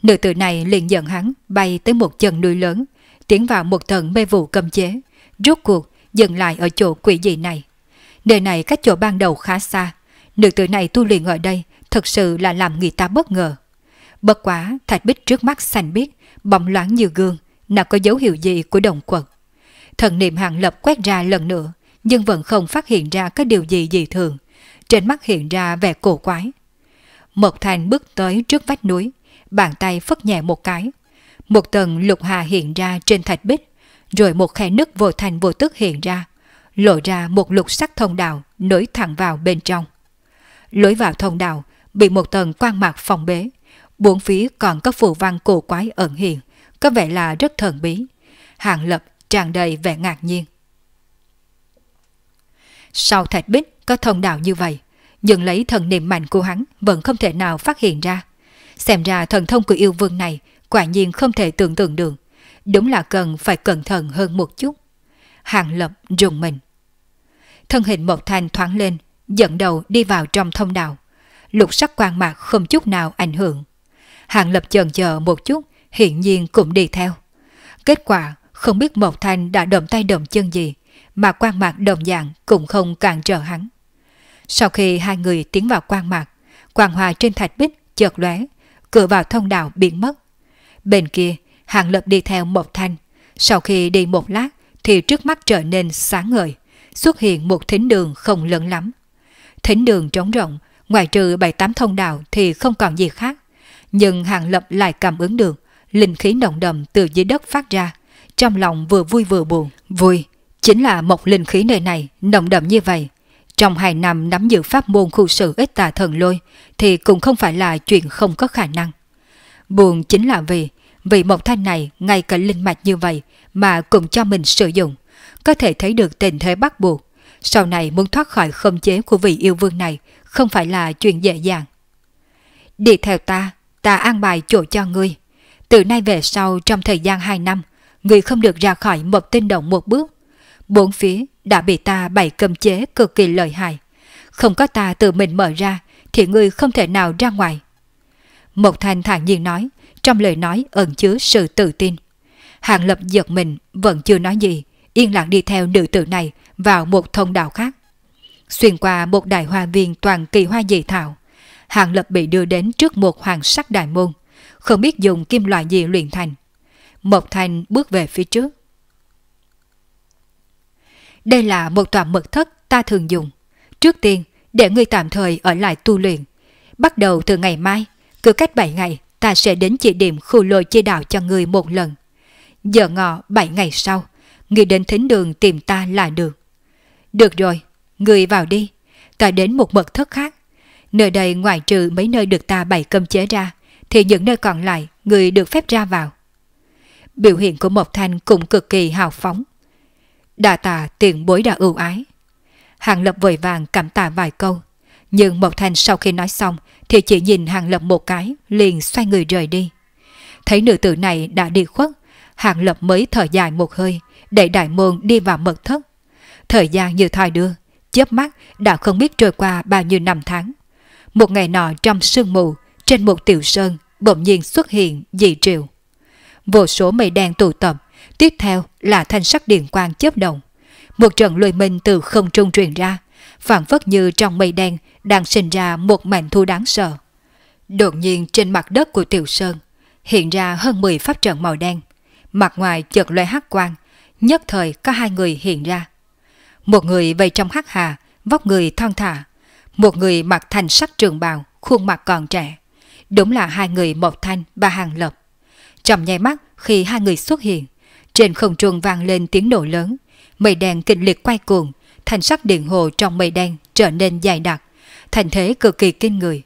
[SPEAKER 1] Nữ tử này liền dẫn hắn bay tới một chân núi lớn, tiến vào một tầng mê vụ cầm chế, rốt cuộc dừng lại ở chỗ quỷ dị này. Nơi này cách chỗ ban đầu khá xa, nữ tử này tu luyện ở đây thật sự là làm người ta bất ngờ. Bất quá, thạch bích trước mắt xanh biếc, bóng loáng như gương, nào có dấu hiệu gì của đồng quật. Thần niệm hàng lập quét ra lần nữa, nhưng vẫn không phát hiện ra có điều gì dị thường. Trên mắt hiện ra vẻ cổ quái. Mộc Thành bước tới trước vách núi, bàn tay phất nhẹ một cái. Một tầng lục hà hiện ra trên thạch bích, rồi một khe nứt vô thành vô tức hiện ra, lộ ra một lục sắc thông đạo nối thẳng vào bên trong. Lối vào thông đạo bị một tầng quang mạc phòng bế, bốn phía còn có phù văn cổ quái ẩn hiện, có vẻ là rất thần bí. Hàng lập tràn đầy vẻ ngạc nhiên. Sau thạch bích có thông đạo như vậy, nhưng lấy thần niệm mạnh của hắn vẫn không thể nào phát hiện ra. Xem ra thần thông của yêu vương này quả nhiên không thể tưởng tượng được. Đúng là cần phải cẩn thận hơn một chút. Hàng Lập rùng mình. Thân hình một thanh thoáng lên, dẫn đầu đi vào trong thông đạo. Lục sắc quang mạc không chút nào ảnh hưởng. Hàng Lập chờ chờ một chút, hiện nhiên cũng đi theo. Kết quả không biết một thanh đã động tay động chân gì, mà quang mạc đồng dạng cũng không càng trở hắn. Sau khi hai người tiến vào quang mạc, quang hòa trên thạch bích chợt lóe, cửa vào thông đạo biến mất. Bên kia, Hàng Lập đi theo một thanh. Sau khi đi một lát thì trước mắt trở nên sáng ngời, xuất hiện một thính đường không lớn lắm. Thính đường trống rộng, ngoài trừ bảy tám thông đạo thì không còn gì khác. Nhưng Hàng Lập lại cảm ứng được, linh khí nồng đậm từ dưới đất phát ra. Trong lòng vừa vui vừa buồn. Vui, chính là một linh khí nơi này nồng đậm như vậy. Trong hai năm nắm giữ pháp môn khu sự ít tà thần lôi thì cũng không phải là chuyện không có khả năng. Buồn chính là vì vì một thanh này ngay cả linh mạch như vậy mà cũng cho mình sử dụng. Có thể thấy được tình thế bắt buộc. Sau này muốn thoát khỏi khâm chế của vị yêu vương này không phải là chuyện dễ dàng. Đi theo ta, ta an bài chỗ cho ngươi. Từ nay về sau trong thời gian hai năm, ngươi không được ra khỏi một tinh động một bước Bốn phía đã bị ta bày cầm chế cực kỳ lợi hại. Không có ta tự mình mở ra thì ngươi không thể nào ra ngoài. Mộc Thanh thản nhiên nói, trong lời nói ẩn chứa sự tự tin. Hàng Lập giật mình vẫn chưa nói gì, yên lặng đi theo nữ tử này vào một thông đạo khác. Xuyên qua một đại hoa viên toàn kỳ hoa dị thảo, Hàng Lập bị đưa đến trước một hoàng sắc đại môn, không biết dùng kim loại gì luyện thành. Mộc Thanh bước về phía trước, đây là một tòa mật thất ta thường dùng. Trước tiên, để ngươi tạm thời ở lại tu luyện. Bắt đầu từ ngày mai, cứ cách 7 ngày, ta sẽ đến chỉ điểm khu lôi chi đạo cho ngươi một lần. Giờ ngọ 7 ngày sau, ngươi đến thính đường tìm ta là được. Được rồi, ngươi vào đi. Ta đến một mật thất khác. Nơi đây ngoài trừ mấy nơi được ta bày cơm chế ra, thì những nơi còn lại người được phép ra vào. Biểu hiện của Mộc Thanh cũng cực kỳ hào phóng. Đà tạ tiền bối đã ưu ái. Hàng Lập vội vàng cảm tạ vài câu. Nhưng Mộc Thanh sau khi nói xong thì chỉ nhìn Hàng Lập một cái liền xoay người rời đi. Thấy nữ tử này đã đi khuất, Hàng Lập mới thở dài một hơi để đại môn đi vào mật thất. Thời gian như thoi đưa, chớp mắt đã không biết trôi qua bao nhiêu năm tháng. Một ngày nọ trong sương mù, trên một tiểu sơn bỗng nhiên xuất hiện dị triệu. Vô số mây đen tụ tập, tiếp theo là thanh sắc điện quang chớp động. Một trận lôi mình từ không trung truyền ra, phản phất như trong mây đen đang sinh ra một mảnh thu đáng sợ. Đột nhiên trên mặt đất của Tiểu Sơn hiện ra hơn 10 pháp trận màu đen, mặt ngoài chợt loe hắc quang, nhất thời có hai người hiện ra. Một người vây trong hắc hà, vóc người thon thả, một người mặc thành sắc trường bào, khuôn mặt còn trẻ. Đúng là hai người một thanh ba hàng lập. Trong nháy mắt khi hai người xuất hiện, trên không trung vang lên tiếng nổ lớn, mây đen kinh liệt quay cuồng, thành sắc điện hồ trong mây đen trở nên dài đặc, thành thế cực kỳ kinh người.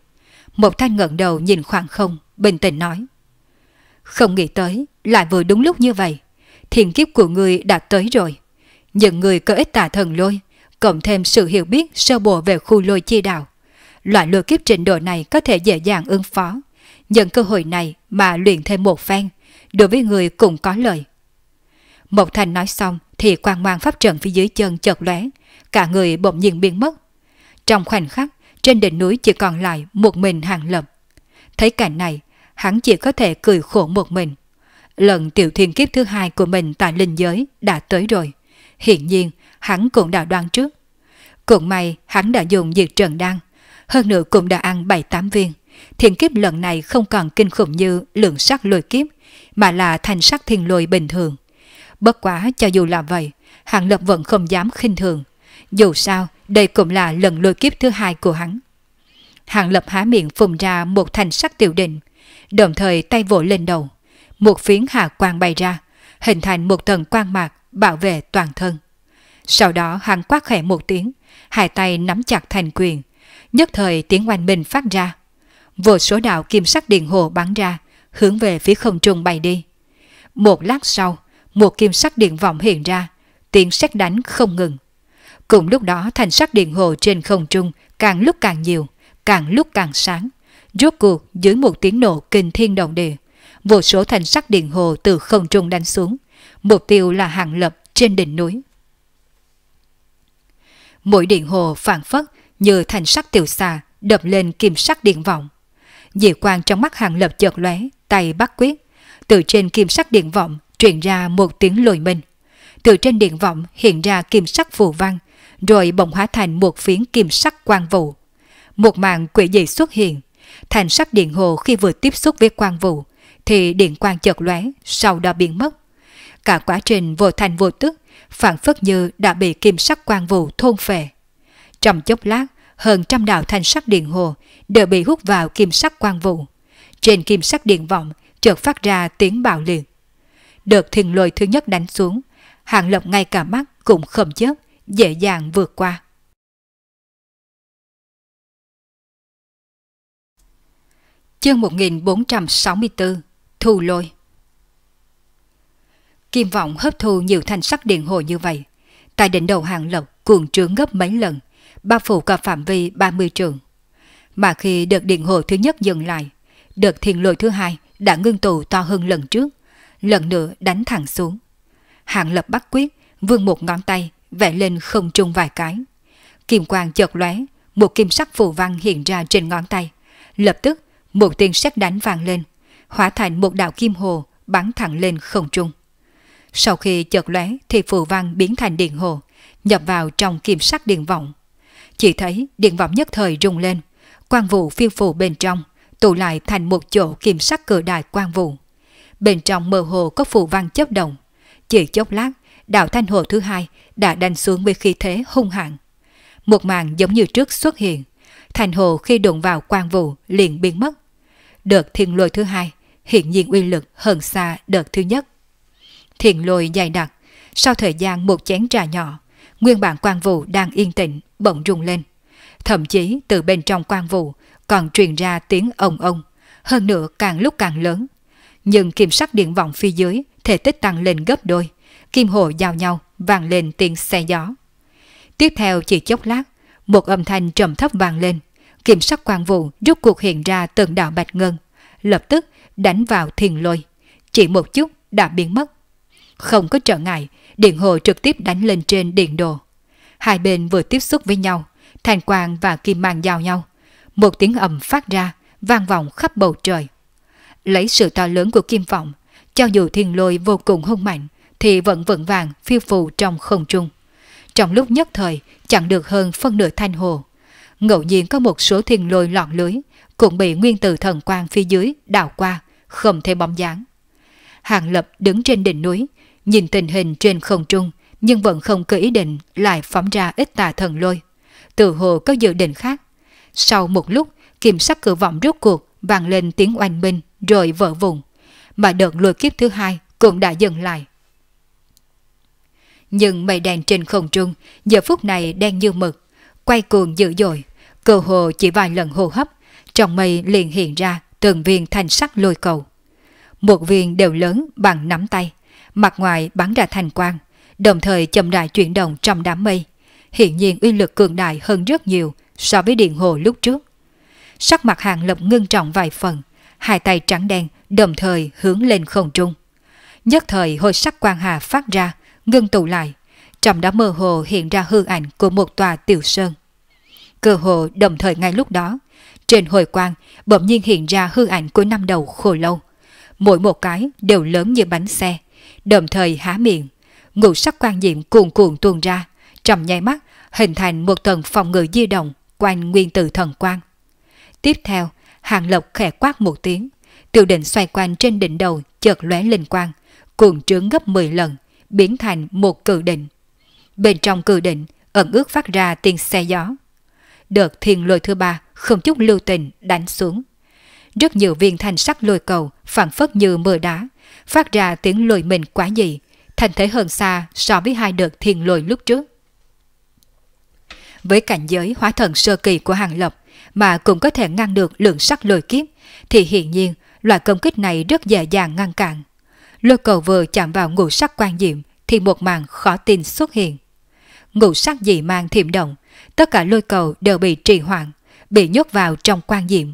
[SPEAKER 1] Một thanh ngẩng đầu nhìn khoảng không, bình tĩnh nói. Không nghĩ tới, lại vừa đúng lúc như vậy. Thiền kiếp của người đã tới rồi. Những người có ích tà thần lôi, cộng thêm sự hiểu biết sơ bộ về khu lôi chi đạo. Loại lôi kiếp trình độ này có thể dễ dàng ứng phó. Nhận cơ hội này mà luyện thêm một phen, đối với người cũng có lợi. Mộc Thành nói xong thì quang mang pháp trận phía dưới chân chợt lóe, cả người bỗng nhiên biến mất. Trong khoảnh khắc, trên đỉnh núi chỉ còn lại một mình hàng lập. Thấy cảnh này, hắn chỉ có thể cười khổ một mình. Lần tiểu thiên kiếp thứ hai của mình tại linh giới đã tới rồi. Hiện nhiên, hắn cũng đã đoán trước. Cũng may hắn đã dùng diệt trần đan, hơn nữa cũng đã ăn 7-8 viên. Thiên kiếp lần này không còn kinh khủng như lượng sắc lôi kiếp, mà là thành sắc thiên lôi bình thường. Bất quá cho dù là vậy, Hàng Lập vẫn không dám khinh thường. Dù sao, đây cũng là lần lôi kiếp thứ hai của hắn. Hàng Lập há miệng phùng ra một thành sắc tiểu định, đồng thời tay vỗ lên đầu. Một phiến hạ quang bay ra, hình thành một tầng quang mạc bảo vệ toàn thân. Sau đó hắn quát khẽ một tiếng, hai tay nắm chặt thành quyền, nhất thời tiếng oanh minh phát ra. Vô số đạo kim sắc điện hồ bắn ra, hướng về phía không trung bay đi. Một lát sau, một kim sắc điện vọng hiện ra, tiếng sét đánh không ngừng. Cùng lúc đó thành sắc điện hồ trên không trung càng lúc càng nhiều, càng lúc càng sáng. Rốt cuộc dưới một tiếng nổ kinh thiên động địa, vô số thành sắc điện hồ từ không trung đánh xuống. Mục tiêu là hàng lập trên đỉnh núi. Mỗi điện hồ phản phất như thành sắc tiểu xà đập lên kim sắc điện vọng. Dị quang trong mắt hàng lập chợt lóe, tay bắt quyết. Từ trên kim sắc điện vọng truyền ra một tiếng lồi mình. Từ trên điện vọng hiện ra kim sắc phù văn, rồi bỗng hóa thành một phiến kim sắc quang vụ. Một màn quỷ dị xuất hiện, thành sắc điện hồ khi vừa tiếp xúc với quang vụ, thì điện quang chợt lóe, sau đó biến mất. Cả quá trình vô thành vô tức, phản phất như đã bị kim sắc quang vụ thôn phệ. Trong chốc lát, hơn trăm đạo thành sắc điện hồ đều bị hút vào kim sắc quang vụ. Trên kim sắc điện vọng chợt phát ra tiếng bạo liệt. Đợt thiền lôi thứ nhất đánh xuống, Hàng lộc ngay cả mắt cũng không chớp, dễ dàng vượt qua. Chương 1464 Thu lôi Kim vọng hấp thu nhiều thanh sắc điện hồ như vậy. Tại đỉnh đầu hàng lộc cuồng trướng gấp mấy lần, ba phủ cả phạm vi 30 trường. Mà khi đợt điện hồ thứ nhất dừng lại, đợt thiền lôi thứ hai đã ngưng tụ to hơn lần trước, lần nữa đánh thẳng xuống. Hạng lập bắt quyết, vươn một ngón tay, vẽ lên không trung vài cái. Kim quang chợt lóe, một kim sắc phù văn hiện ra trên ngón tay. Lập tức, một tiếng sét đánh vang lên, hóa thành một đạo kim hồ bắn thẳng lên không trung. Sau khi chợt lóe thì phù văn biến thành điện hồ, nhập vào trong kim sắc điện vọng. Chỉ thấy điện vọng nhất thời rung lên, quang vụ phiêu phù bên trong, tụ lại thành một chỗ kim sắc cửa đài quang vụ bên trong mơ hồ có phù văn chớp động. Chỉ chốc lát, đạo thanh hồ thứ hai đã đánh xuống với khí thế hung hãn. Một màn giống như trước xuất hiện, thành hồ khi đụng vào quang vụ liền biến mất. Đợt thiên lôi thứ hai hiện nhiên uy lực hơn xa đợt thứ nhất. Thiên lôi dày đặc, sau thời gian một chén trà nhỏ, nguyên bản quang vụ đang yên tĩnh bỗng rung lên. Thậm chí từ bên trong quang vụ còn truyền ra tiếng ông ông, hơn nữa càng lúc càng lớn, nhưng kiểm sắc điện vọng phía dưới thể tích tăng lên gấp đôi, kim hồ giao nhau vang lên tiếng xe gió. Tiếp theo chỉ chốc lát, một âm thanh trầm thấp vang lên, kiểm sắc quang vụ rút cuộc hiện ra từng đạo bạch ngân, lập tức đánh vào thiền lôi, chỉ một chút đã biến mất. Không có trở ngại, điện hồ trực tiếp đánh lên trên điện đồ. Hai bên vừa tiếp xúc với nhau, thành quang và kim mang giao nhau. Một tiếng ầm phát ra, vang vọng khắp bầu trời. Lấy sự to lớn của kim vọng, cho dù thiên lôi vô cùng hung mạnh, thì vẫn vững vàng phiêu phù trong không trung. Trong lúc nhất thời, chẳng được hơn phân nửa thanh hồ. Ngẫu nhiên có một số thiên lôi lọt lưới, cũng bị nguyên tử thần quang phía dưới đào qua, không thể bóng dáng. Hàng Lập đứng trên đỉnh núi, nhìn tình hình trên không trung, nhưng vẫn không có ý định lại phóng ra ít tà thần lôi. từ hồ có dự định khác. Sau một lúc, kiểm sắc cử vọng rốt cuộc vang lên tiếng oanh minh rồi vỡ vụn, mà đợt lùi kiếp thứ hai cũng đã dừng lại. Nhưng mây đèn trên không trung giờ phút này đen như mực, quay cuồng dữ dội, cơ hồ chỉ vài lần hô hấp, trong mây liền hiện ra từng viên thanh sắc lôi cầu. Một viên đều lớn bằng nắm tay, mặt ngoài bắn ra thanh quang, đồng thời chậm rãi chuyển động trong đám mây. Hiện nhiên uy lực cường đại hơn rất nhiều so với điện hồ lúc trước sắc mặt hàng lập ngưng trọng vài phần, hai tay trắng đen đồng thời hướng lên không trung. Nhất thời hồi sắc quang hà phát ra, ngưng tụ lại, trong đó mơ hồ hiện ra hư ảnh của một tòa tiểu sơn. Cơ hồ đồng thời ngay lúc đó, trên hồi quang bỗng nhiên hiện ra hư ảnh của năm đầu khổ lâu. Mỗi một cái đều lớn như bánh xe, đồng thời há miệng, ngũ sắc quan diện cuồn cuộn tuôn ra, trong nháy mắt hình thành một tầng phòng ngự di động quanh nguyên tử thần quang, Tiếp theo, Hàng Lộc khẽ quát một tiếng, tiểu định xoay quanh trên đỉnh đầu chợt lóe linh quang, cuồng trướng gấp 10 lần, biến thành một cự định. Bên trong cự định, ẩn ước phát ra tiếng xe gió. Đợt thiên lôi thứ ba không chút lưu tình đánh xuống. Rất nhiều viên thanh sắc lôi cầu phản phất như mưa đá, phát ra tiếng lôi mình quá dị, thành thể hơn xa so với hai đợt thiên lôi lúc trước. Với cảnh giới hóa thần sơ kỳ của Hàng lộc mà cũng có thể ngăn được lượng sắc lôi kiếp, thì hiển nhiên loại công kích này rất dễ dàng ngăn cản. Lôi cầu vừa chạm vào ngũ sắc quan diệm thì một màn khó tin xuất hiện. Ngũ sắc dị mang thiểm động, tất cả lôi cầu đều bị trì hoãn, bị nhốt vào trong quan diệm.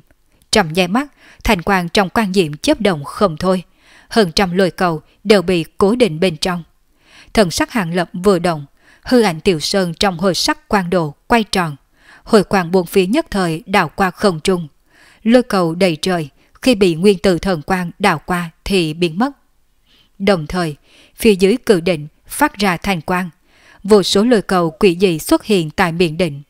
[SPEAKER 1] Trầm nháy mắt, thành quang trong quan diệm chớp động không thôi, hơn trăm lôi cầu đều bị cố định bên trong. Thần sắc hàng lập vừa động, hư ảnh tiểu sơn trong hồi sắc quan đồ quay tròn, hồi quang buông phía nhất thời đảo qua không trung. Lôi cầu đầy trời, khi bị nguyên tử thần quang đảo qua thì biến mất. Đồng thời, phía dưới cự định phát ra thành quang. Vô số lôi cầu quỷ dị xuất hiện tại miệng định.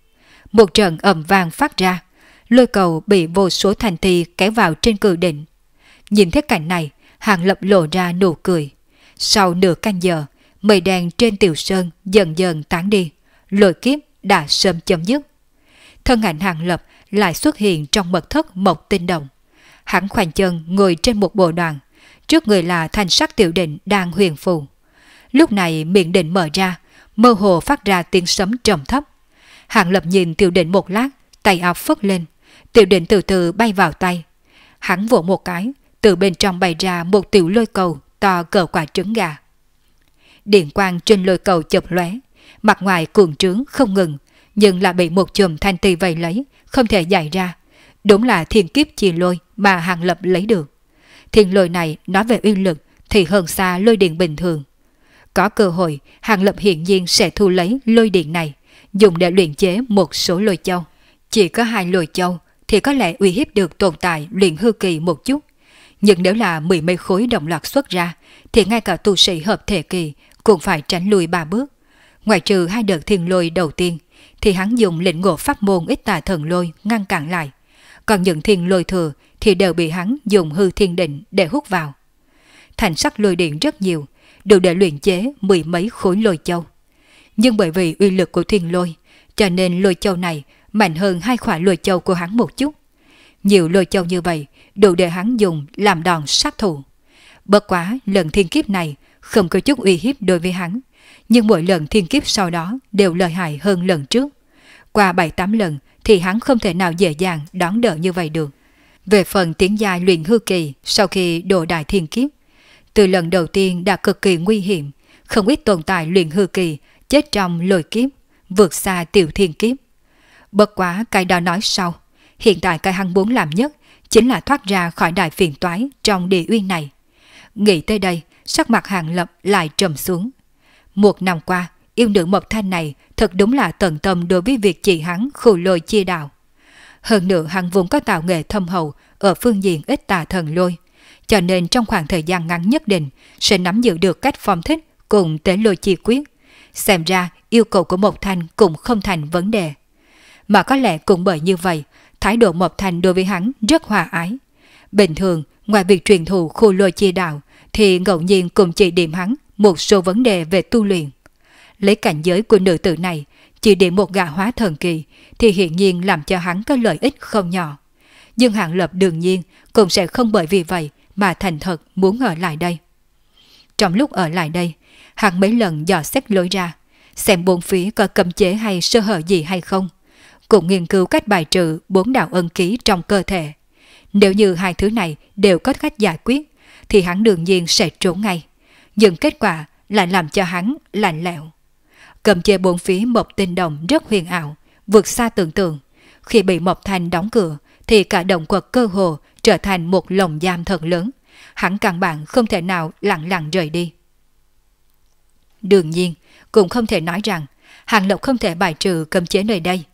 [SPEAKER 1] Một trận ầm vang phát ra, lôi cầu bị vô số thành thi kéo vào trên cự định. Nhìn thấy cảnh này, Hàng Lập lộ ra nụ cười. Sau nửa canh giờ, mây đen trên tiểu sơn dần dần tán đi, lôi kiếp đã sớm chấm dứt thân ảnh hàng lập lại xuất hiện trong mật thất Mộc Tinh Đồng. Hắn khoanh chân ngồi trên một bộ đoàn, trước người là thanh sắc tiểu định đang huyền phù. Lúc này miệng định mở ra, mơ hồ phát ra tiếng sấm trầm thấp. Hàng lập nhìn tiểu định một lát, tay áo phất lên, tiểu định từ từ bay vào tay. Hắn vỗ một cái, từ bên trong bay ra một tiểu lôi cầu to cỡ quả trứng gà. Điện quang trên lôi cầu chập lóe, mặt ngoài cuồng trướng không ngừng, nhưng là bị một chùm thanh ti vây lấy, không thể giải ra. Đúng là thiên kiếp chi lôi mà Hàng Lập lấy được. Thiên lôi này nói về uy lực thì hơn xa lôi điện bình thường. Có cơ hội, Hàng Lập hiện nhiên sẽ thu lấy lôi điện này, dùng để luyện chế một số lôi châu. Chỉ có hai lôi châu thì có lẽ uy hiếp được tồn tại luyện hư kỳ một chút. Nhưng nếu là mười mấy khối đồng loạt xuất ra, thì ngay cả tu sĩ hợp thể kỳ cũng phải tránh lùi ba bước. Ngoài trừ hai đợt thiên lôi đầu tiên, thì hắn dùng lĩnh ngộ pháp môn ít tà thần lôi ngăn cản lại. Còn những thiên lôi thừa thì đều bị hắn dùng hư thiên định để hút vào. Thành sắc lôi điện rất nhiều, đủ để luyện chế mười mấy khối lôi châu. Nhưng bởi vì uy lực của thiên lôi, cho nên lôi châu này mạnh hơn hai khỏa lôi châu của hắn một chút. Nhiều lôi châu như vậy đủ để hắn dùng làm đòn sát thủ. Bất quá lần thiên kiếp này không có chút uy hiếp đối với hắn, nhưng mỗi lần thiên kiếp sau đó đều lợi hại hơn lần trước. Qua 7-8 lần thì hắn không thể nào dễ dàng đón đỡ như vậy được. Về phần tiến giai luyện hư kỳ sau khi đổ đại thiên kiếp, từ lần đầu tiên đã cực kỳ nguy hiểm, không ít tồn tại luyện hư kỳ chết trong lôi kiếp, vượt xa tiểu thiên kiếp. Bất quá cái đó nói sau, hiện tại cái hắn muốn làm nhất chính là thoát ra khỏi đại phiền toái trong địa uyên này. Nghĩ tới đây, sắc mặt hàng lập lại trầm xuống. Một năm qua, yêu nữ Mộc Thanh này thật đúng là tận tâm đối với việc chị hắn khù lôi chia đạo. Hơn nữa hắn vốn có tạo nghệ thâm hậu ở phương diện ít tà thần lôi, cho nên trong khoảng thời gian ngắn nhất định sẽ nắm giữ được cách phong thích cùng tế lôi chi quyết. Xem ra yêu cầu của Mộc Thanh cũng không thành vấn đề. Mà có lẽ cũng bởi như vậy, thái độ Mộc Thanh đối với hắn rất hòa ái. Bình thường, ngoài việc truyền thụ khu lôi chia đạo, thì ngẫu nhiên cùng chỉ điểm hắn một số vấn đề về tu luyện. Lấy cảnh giới của nữ tử này, chỉ để một gã hóa thần kỳ thì hiển nhiên làm cho hắn có lợi ích không nhỏ. Nhưng hạng lập đương nhiên cũng sẽ không bởi vì vậy mà thành thật muốn ở lại đây. Trong lúc ở lại đây, hạng mấy lần dò xét lối ra, xem bốn phía có cấm chế hay sơ hở gì hay không, cũng nghiên cứu cách bài trừ bốn đạo ân ký trong cơ thể. Nếu như hai thứ này đều có cách giải quyết, thì hắn đương nhiên sẽ trốn ngay nhưng kết quả lại làm cho hắn lạnh lẽo. Cầm chê bốn phía một tinh đồng rất huyền ảo, vượt xa tưởng tượng. Khi bị Mộc Thành đóng cửa, thì cả động quật cơ hồ trở thành một lồng giam thật lớn. Hắn càng bản không thể nào lặng lặng rời đi. Đương nhiên, cũng không thể nói rằng Hàng Lộc không thể bài trừ cầm chế nơi đây.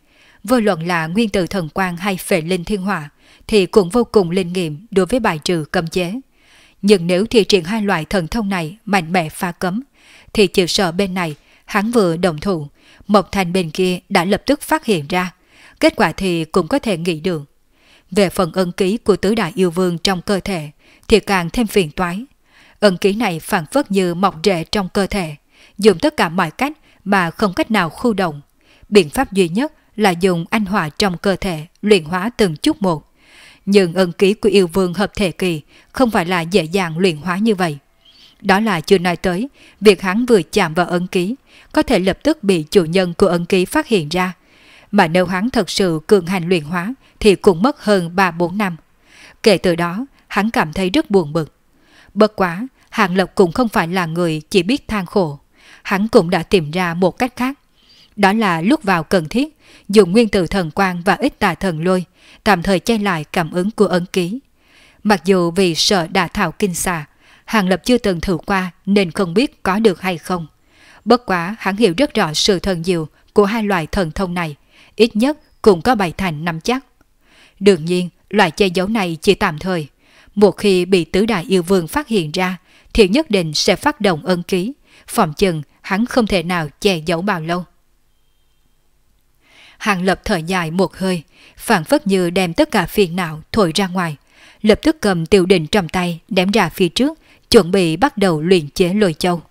[SPEAKER 1] Vô luận là nguyên tử thần quang hay phệ linh thiên hỏa thì cũng vô cùng linh nghiệm đối với bài trừ cầm chế. Nhưng nếu thi triển hai loại thần thông này mạnh mẽ phá cấm, thì chỉ sợ bên này, hắn vừa đồng thủ, Mộc Thành bên kia đã lập tức phát hiện ra. Kết quả thì cũng có thể nghĩ được. Về phần ân ký của tứ đại yêu vương trong cơ thể, thì càng thêm phiền toái. Ân ký này phản phất như mọc rễ trong cơ thể, dùng tất cả mọi cách mà không cách nào khu động. Biện pháp duy nhất là dùng anh hỏa trong cơ thể luyện hóa từng chút một, nhưng ân ký của yêu vương hợp thể kỳ không phải là dễ dàng luyện hóa như vậy. Đó là chưa nói tới, việc hắn vừa chạm vào ân ký, có thể lập tức bị chủ nhân của ân ký phát hiện ra. Mà nếu hắn thật sự cường hành luyện hóa thì cũng mất hơn 3-4 năm. Kể từ đó, hắn cảm thấy rất buồn bực. Bất quá, Hàng Lộc cũng không phải là người chỉ biết than khổ. Hắn cũng đã tìm ra một cách khác đó là lúc vào cần thiết, dùng nguyên tử thần quang và ít tà thần lôi, tạm thời che lại cảm ứng của ấn ký. Mặc dù vì sợ đà thảo kinh xà, Hàng Lập chưa từng thử qua nên không biết có được hay không. Bất quá hắn hiểu rất rõ sự thần diệu của hai loại thần thông này, ít nhất cũng có bài thành nắm chắc. Đương nhiên, loại che giấu này chỉ tạm thời. Một khi bị tứ đại yêu vương phát hiện ra, thì nhất định sẽ phát động ân ký. Phòng chừng hắn không thể nào che giấu bao lâu. Hàng Lập thở dài một hơi, phản phất như đem tất cả phiền não thổi ra ngoài. Lập tức cầm tiểu đình trong tay, ném ra phía trước, chuẩn bị bắt đầu luyện chế lôi châu.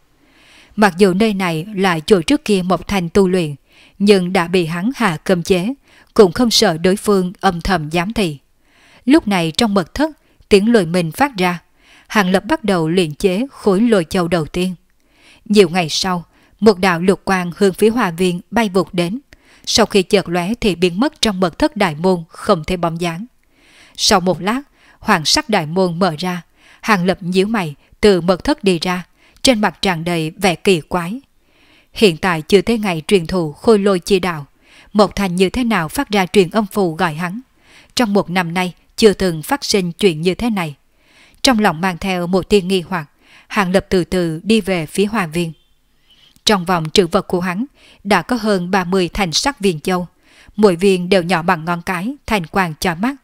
[SPEAKER 1] Mặc dù nơi này là chỗ trước kia một thành tu luyện, nhưng đã bị hắn hạ cầm chế, cũng không sợ đối phương âm thầm giám thị. Lúc này trong mật thất, tiếng lôi mình phát ra, Hàng Lập bắt đầu luyện chế khối lôi châu đầu tiên. Nhiều ngày sau, một đạo lục quang hướng phía hòa viên bay vụt đến, sau khi chợt lóe thì biến mất trong mật thất đại môn không thấy bóng dáng. Sau một lát, hoàng sắc đại môn mở ra, hàng lập nhíu mày từ mật thất đi ra, trên mặt tràn đầy vẻ kỳ quái. Hiện tại chưa thấy ngày truyền thụ khôi lôi chi đạo, một thành như thế nào phát ra truyền âm phù gọi hắn. Trong một năm nay chưa từng phát sinh chuyện như thế này. Trong lòng mang theo một tiên nghi hoặc, hàng lập từ từ đi về phía hòa viên. Trong vòng trữ vật của hắn đã có hơn 30 thành sắc viên châu, mỗi viên đều nhỏ bằng ngón cái, thành quang cho mắt.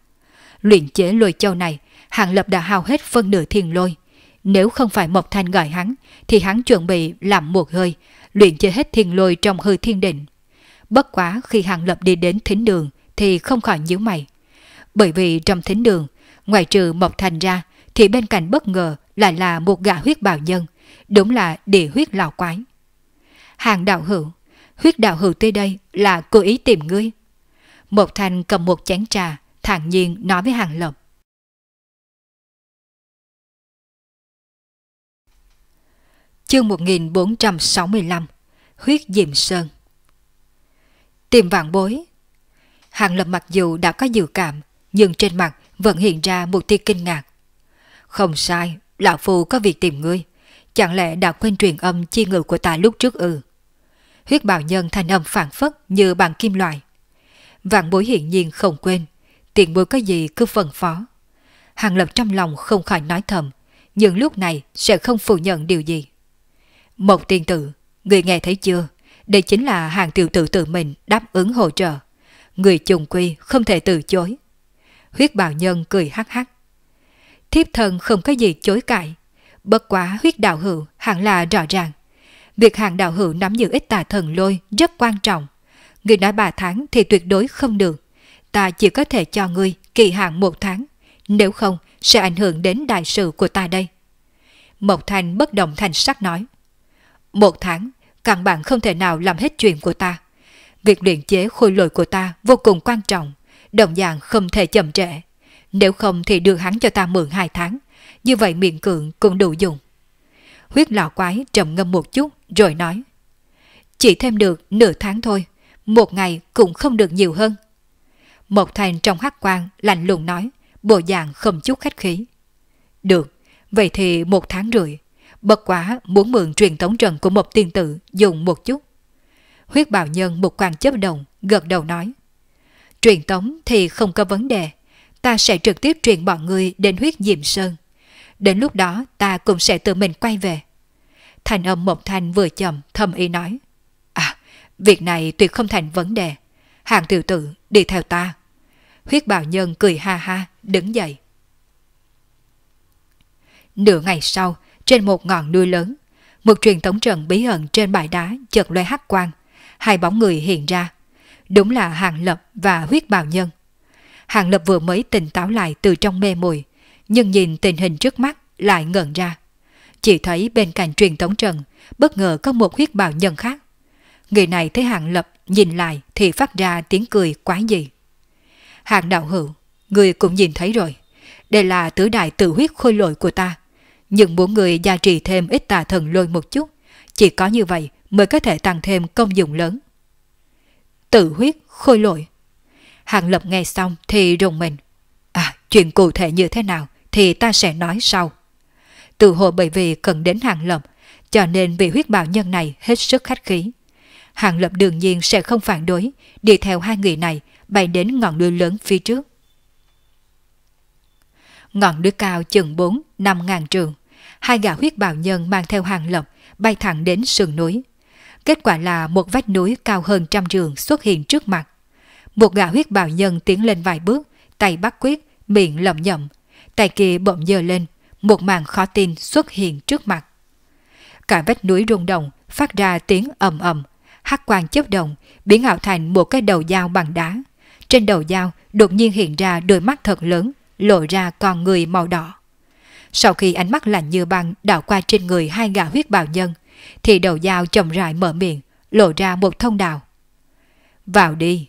[SPEAKER 1] Luyện chế lôi châu này, hạng Lập đã hao hết phân nửa thiên lôi. Nếu không phải Mộc Thanh gọi hắn, thì hắn chuẩn bị làm một hơi, luyện chế hết thiên lôi trong hư thiên định. Bất quá khi hạng Lập đi đến thính đường thì không khỏi nhíu mày. Bởi vì trong thính đường, ngoài trừ Mộc Thanh ra, thì bên cạnh bất ngờ lại là một gã huyết bào nhân. Đúng là địa huyết lão quái. Hàng đạo hữu, huyết đạo hữu tới đây là cố ý tìm ngươi. Một thanh cầm một chén trà, thản nhiên nói với hàng lộc. Chương 1465 Huyết Diệm Sơn Tìm vạn bối Hàng lập mặc dù đã có dự cảm Nhưng trên mặt vẫn hiện ra một tia kinh ngạc Không sai, Lão Phu có việc tìm ngươi Chẳng lẽ đã quên truyền âm chi ngự của ta lúc trước ư? Huyết bảo nhân thanh âm phản phất như bằng kim loại. Vạn bối hiện nhiên không quên, tiền bối có gì cứ phân phó. Hàng lập trong lòng không khỏi nói thầm, nhưng lúc này sẽ không phủ nhận điều gì. Một tiên tử, người nghe thấy chưa? Đây chính là hàng tiểu tử tự mình đáp ứng hỗ trợ. Người trùng quy không thể từ chối. Huyết bào nhân cười hắc hắc. Thiếp thần không có gì chối cãi, Bất quá huyết đạo hữu hẳn là rõ ràng. Việc hàng đạo hữu nắm giữ ít tà thần lôi rất quan trọng. Người nói ba tháng thì tuyệt đối không được. Ta chỉ có thể cho ngươi kỳ hạn một tháng. Nếu không, sẽ ảnh hưởng đến đại sự của ta đây. Mộc Thành bất động thành sắc nói. Một tháng, càng bạn không thể nào làm hết chuyện của ta. Việc luyện chế khôi lội của ta vô cùng quan trọng, đồng dạng không thể chậm trễ. Nếu không thì đưa hắn cho ta mượn hai tháng như vậy miệng cưỡng cũng đủ dùng. Huyết lão quái trầm ngâm một chút rồi nói. Chỉ thêm được nửa tháng thôi, một ngày cũng không được nhiều hơn. Một thành trong hắc quang lạnh lùng nói, bộ dạng không chút khách khí. Được, vậy thì một tháng rưỡi. Bất quá muốn mượn truyền tống trần của một tiên tử dùng một chút. Huyết bào nhân một quan chấp đồng gật đầu nói. Truyền tống thì không có vấn đề. Ta sẽ trực tiếp truyền bọn người đến huyết diệm sơn. Đến lúc đó ta cũng sẽ tự mình quay về. Thành âm một Thanh vừa chậm thầm ý nói. À, việc này tuyệt không thành vấn đề. Hàng tiểu tử đi theo ta. Huyết bào nhân cười ha ha, đứng dậy. Nửa ngày sau, trên một ngọn núi lớn, một truyền tống trận bí ẩn trên bãi đá chợt loe hắc quang, hai bóng người hiện ra. Đúng là Hàng Lập và Huyết Bào Nhân. Hàng Lập vừa mới tỉnh táo lại từ trong mê muội nhưng nhìn tình hình trước mắt lại ngẩn ra. Chỉ thấy bên cạnh truyền tống trần, bất ngờ có một huyết bào nhân khác. Người này thấy hạng lập nhìn lại thì phát ra tiếng cười quái gì. Hạng đạo hữu, người cũng nhìn thấy rồi. Đây là tứ đại tự huyết khôi lội của ta. Nhưng muốn người gia trì thêm ít tà thần lôi một chút, chỉ có như vậy mới có thể tăng thêm công dụng lớn. Tự huyết khôi lội. Hàng Lập nghe xong thì rùng mình. À, chuyện cụ thể như thế nào thì ta sẽ nói sau. Từ hồ bởi vì cần đến hàng lập, cho nên vị huyết bào nhân này hết sức khách khí. Hàng lập đương nhiên sẽ không phản đối, đi theo hai người này bay đến ngọn núi lớn phía trước. Ngọn núi cao chừng 4, 5 ngàn trường. Hai gã huyết bào nhân mang theo hàng lập bay thẳng đến sườn núi. Kết quả là một vách núi cao hơn trăm trường xuất hiện trước mặt. Một gã huyết bào nhân tiến lên vài bước, tay bắt quyết, miệng lầm nhầm, tay kia bỗng dơ lên, một màn khó tin xuất hiện trước mặt. Cả vách núi rung động, phát ra tiếng ầm ầm, hắc quang chớp động, biến ảo thành một cái đầu dao bằng đá. Trên đầu dao đột nhiên hiện ra đôi mắt thật lớn, lộ ra con người màu đỏ. Sau khi ánh mắt lạnh như băng đảo qua trên người hai gã huyết bào nhân, thì đầu dao chậm rãi mở miệng, lộ ra một thông đạo. Vào đi.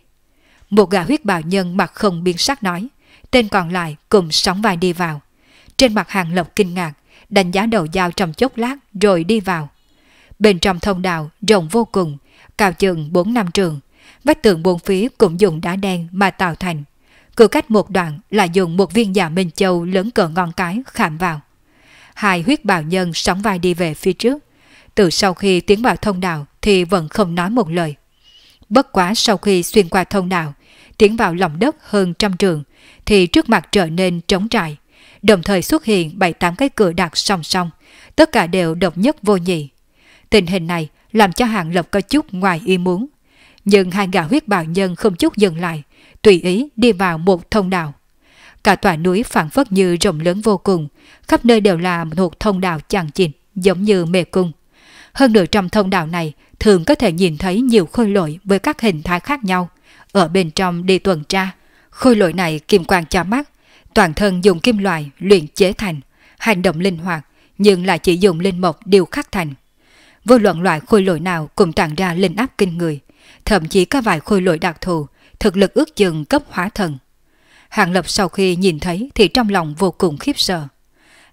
[SPEAKER 1] Một gã huyết bào nhân mặt không biên sắc nói tên còn lại cùng sóng vai đi vào. Trên mặt hàng lộc kinh ngạc, đánh giá đầu dao trong chốc lát rồi đi vào. Bên trong thông đạo rộng vô cùng, cao chừng 4 năm trường, vách tường bốn phía cũng dùng đá đen mà tạo thành. Cứ cách một đoạn là dùng một viên giả Minh Châu lớn cỡ ngon cái khảm vào. Hai huyết bào nhân sóng vai đi về phía trước. Từ sau khi tiến vào thông đạo thì vẫn không nói một lời. Bất quá sau khi xuyên qua thông đạo tiến vào lòng đất hơn trăm trường, thì trước mặt trở nên trống trải. Đồng thời xuất hiện bảy tám cái cửa đặt song song, tất cả đều độc nhất vô nhị. Tình hình này làm cho Hàng Lập có chút ngoài ý muốn. Nhưng hai gã huyết bào nhân không chút dừng lại, tùy ý đi vào một thông đạo. Cả tòa núi phản phất như rộng lớn vô cùng, khắp nơi đều là một thông đạo chằng chịt, giống như mê cung. Hơn nửa trong thông đạo này thường có thể nhìn thấy nhiều khôi lội với các hình thái khác nhau, ở bên trong đi tuần tra. Khôi lỗi này kim quang cho mắt, toàn thân dùng kim loại luyện chế thành, hành động linh hoạt nhưng lại chỉ dùng linh mộc điều khắc thành. Vô luận loại khôi lỗi nào cũng tản ra linh áp kinh người, thậm chí có vài khôi lỗi đặc thù, thực lực ước chừng cấp hóa thần. Hàng Lập sau khi nhìn thấy thì trong lòng vô cùng khiếp sợ.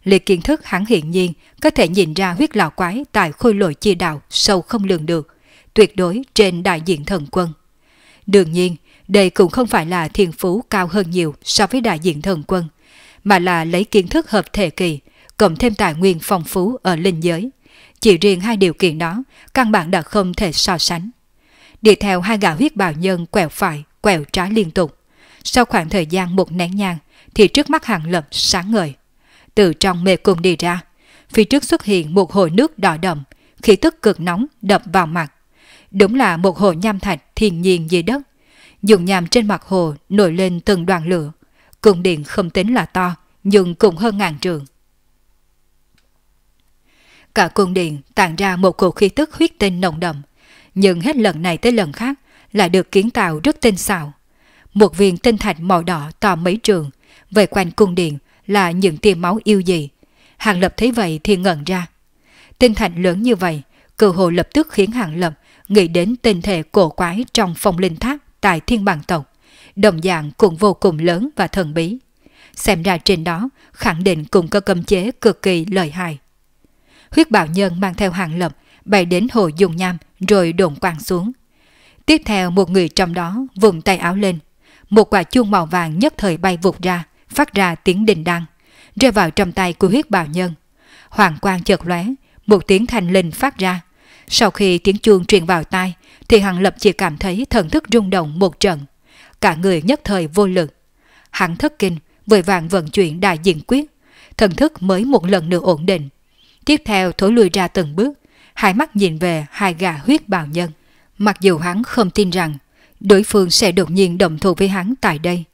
[SPEAKER 1] Lý kiến thức hắn hiển nhiên có thể nhìn ra huyết lão quái tại khôi lỗi chi đạo sâu không lường được, tuyệt đối trên đại diện thần quân. Đương nhiên, đây cũng không phải là thiên phú cao hơn nhiều so với đại diện thần quân, mà là lấy kiến thức hợp thể kỳ, cộng thêm tài nguyên phong phú ở linh giới. Chỉ riêng hai điều kiện đó, căn bản đã không thể so sánh. Đi theo hai gã huyết bào nhân quẹo phải, quẹo trái liên tục. Sau khoảng thời gian một nén nhang, thì trước mắt hàng lập sáng ngời. Từ trong mê cung đi ra, phía trước xuất hiện một hồ nước đỏ đậm, khí tức cực nóng đập vào mặt, Đúng là một hồ nham thạch thiên nhiên dưới đất. Dùng nham trên mặt hồ nổi lên từng đoàn lửa. Cung điện không tính là to, nhưng cũng hơn ngàn trường. Cả cung điện tản ra một cổ khí tức huyết tinh nồng đậm, nhưng hết lần này tới lần khác lại được kiến tạo rất tinh xảo. Một viên tinh thạch màu đỏ to mấy trường, về quanh cung điện là những tia máu yêu dị. Hàng Lập thấy vậy thì ngẩn ra. Tinh thạch lớn như vậy, cơ hồ lập tức khiến Hàng Lập nghĩ đến tinh thể cổ quái trong phong linh tháp tại thiên bằng tộc, đồng dạng cũng vô cùng lớn và thần bí. Xem ra trên đó khẳng định cùng có cấm chế cực kỳ lợi hại. Huyết bảo nhân mang theo hàng lập bay đến hồ dung nham rồi đồn quang xuống. Tiếp theo một người trong đó vùng tay áo lên, một quả chuông màu vàng nhất thời bay vụt ra, phát ra tiếng đình đăng, rơi vào trong tay của huyết bảo nhân. Hoàng quang chợt lóe, một tiếng thanh linh phát ra, sau khi tiếng chuông truyền vào tai, thì Hàng Lập chỉ cảm thấy thần thức rung động một trận. Cả người nhất thời vô lực. Hắn thất kinh, vội vàng vận chuyển đại diện quyết. Thần thức mới một lần nữa ổn định. Tiếp theo thối lùi ra từng bước, hai mắt nhìn về hai gà huyết bào nhân. Mặc dù hắn không tin rằng đối phương sẽ đột nhiên động thủ với hắn tại đây,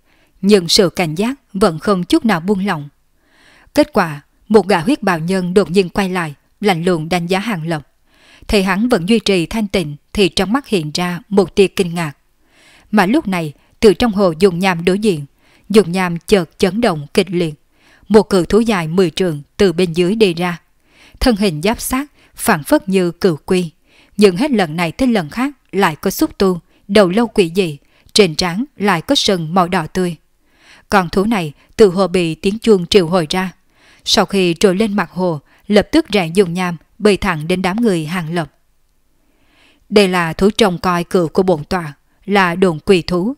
[SPEAKER 1] nhưng sự cảnh giác vẫn không chút nào buông lỏng. Kết quả, một gã huyết bào nhân đột nhiên quay lại, lạnh lùng đánh giá hàng lập. Thì hắn vẫn duy trì thanh tịnh thì trong mắt hiện ra một tia kinh ngạc. Mà lúc này, từ trong hồ dùng nham đối diện, dùng nham chợt chấn động kịch liệt. Một cự thú dài 10 trường từ bên dưới đi ra. Thân hình giáp sát, phản phất như cự quy. Nhưng hết lần này tới lần khác lại có xúc tu, đầu lâu quỷ dị, trên trán lại có sừng màu đỏ tươi. Con thú này từ hồ bị tiếng chuông triệu hồi ra. Sau khi trồi lên mặt hồ, lập tức rạng dùng nham, bay thẳng đến đám người hàng lập. Đây là thú trồng coi cựu của bổn tòa, là đồn quỷ thú.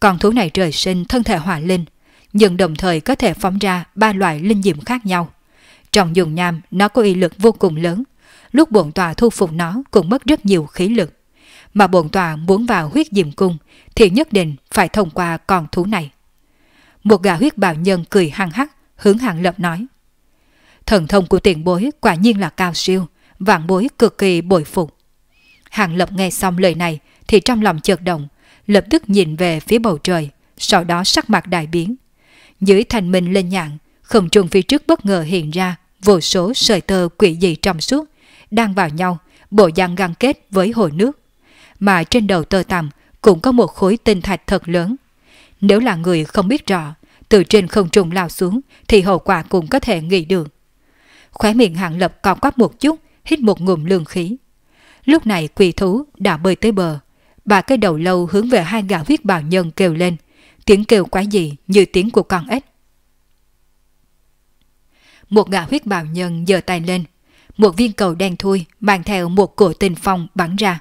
[SPEAKER 1] Còn thú này trời sinh thân thể hỏa linh, nhưng đồng thời có thể phóng ra ba loại linh diệm khác nhau. Trong dùng nham nó có uy lực vô cùng lớn, lúc bổn tòa thu phục nó cũng mất rất nhiều khí lực. Mà bổn tòa muốn vào huyết diệm cung thì nhất định phải thông qua con thú này. Một gã huyết bảo nhân cười hăng hắc hướng hàng lập nói. Thần thông của tiền bối quả nhiên là cao siêu, vạn bối cực kỳ bội phục. Hàng Lập nghe xong lời này thì trong lòng chợt động, lập tức nhìn về phía bầu trời, sau đó sắc mặt đại biến. Dưới thành minh lên nhạn, không trung phía trước bất ngờ hiện ra vô số sợi tơ quỷ dị trong suốt, đang vào nhau, bộ dạng găng kết với hồ nước. Mà trên đầu tơ tằm cũng có một khối tinh thạch thật lớn. Nếu là người không biết rõ, từ trên không trung lao xuống thì hậu quả cũng có thể nghĩ được. Khóe miệng hạng lập còn quắp một chút, hít một ngụm lương khí. Lúc này quỷ thú đã bơi tới bờ. Ba cái đầu lâu hướng về hai gã huyết bào nhân kêu lên. Tiếng kêu quái dị như tiếng của con ếch. Một gã huyết bào nhân giơ tay lên. Một viên cầu đen thui mang theo một cổ tình phong bắn ra.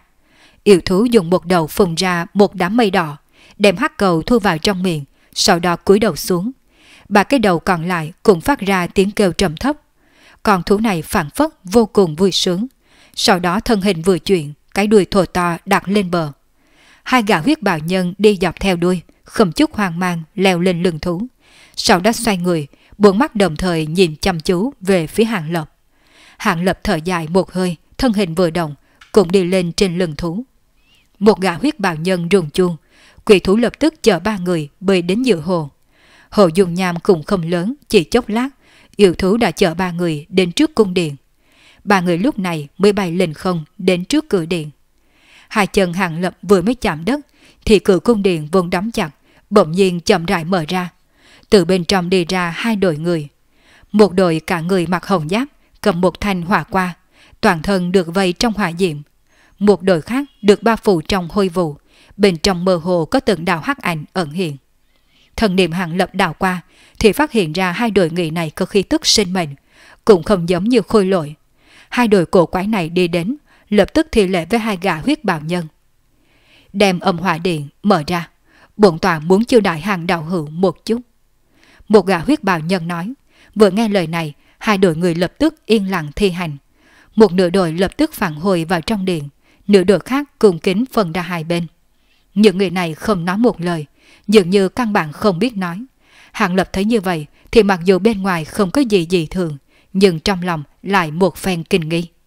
[SPEAKER 1] Yêu thú dùng một đầu phùng ra một đám mây đỏ, đem hắc cầu thu vào trong miệng, sau đó cúi đầu xuống. Ba cái đầu còn lại cũng phát ra tiếng kêu trầm thấp con thú này phản phất vô cùng vui sướng. Sau đó thân hình vừa chuyển, cái đuôi thồ to đặt lên bờ. Hai gã huyết bào nhân đi dọc theo đuôi, không chút hoang mang leo lên lưng thú. Sau đó xoay người, buồn mắt đồng thời nhìn chăm chú về phía hạng lập. Hạng lập thở dài một hơi, thân hình vừa động, cũng đi lên trên lưng thú. Một gã huyết bào nhân rùng chuông, quỷ thú lập tức chờ ba người bơi đến giữa hồ. Hồ dùng nham cũng không lớn, chỉ chốc lát yêu thú đã chở ba người đến trước cung điện. Ba người lúc này mới bay lên không đến trước cửa điện. Hai chân hàng lập vừa mới chạm đất, thì cửa cung điện vốn đóng chặt, bỗng nhiên chậm rãi mở ra. Từ bên trong đi ra hai đội người. Một đội cả người mặc hồng giáp, cầm một thanh hỏa qua, toàn thân được vây trong hỏa diệm. Một đội khác được ba phủ trong hôi vụ, bên trong mơ hồ có từng đạo hắc ảnh ẩn hiện. Thần niệm hàng lập đảo qua, thì phát hiện ra hai đội nghị này cực khi tức sinh mệnh cũng không giống như khôi lội. Hai đội cổ quái này đi đến, lập tức thi lễ với hai gã huyết bào nhân. Đem âm hỏa điện mở ra, bổn tòa muốn chiêu đại hàng đạo hữu một chút. Một gã huyết bào nhân nói, vừa nghe lời này, hai đội người lập tức yên lặng thi hành. Một nửa đội lập tức phản hồi vào trong điện, nửa đội khác cùng kính phân ra hai bên. Những người này không nói một lời, dường như căn bản không biết nói, hàng Lập thấy như vậy thì mặc dù bên ngoài không có gì dị thường, nhưng trong lòng lại một phen kinh nghi.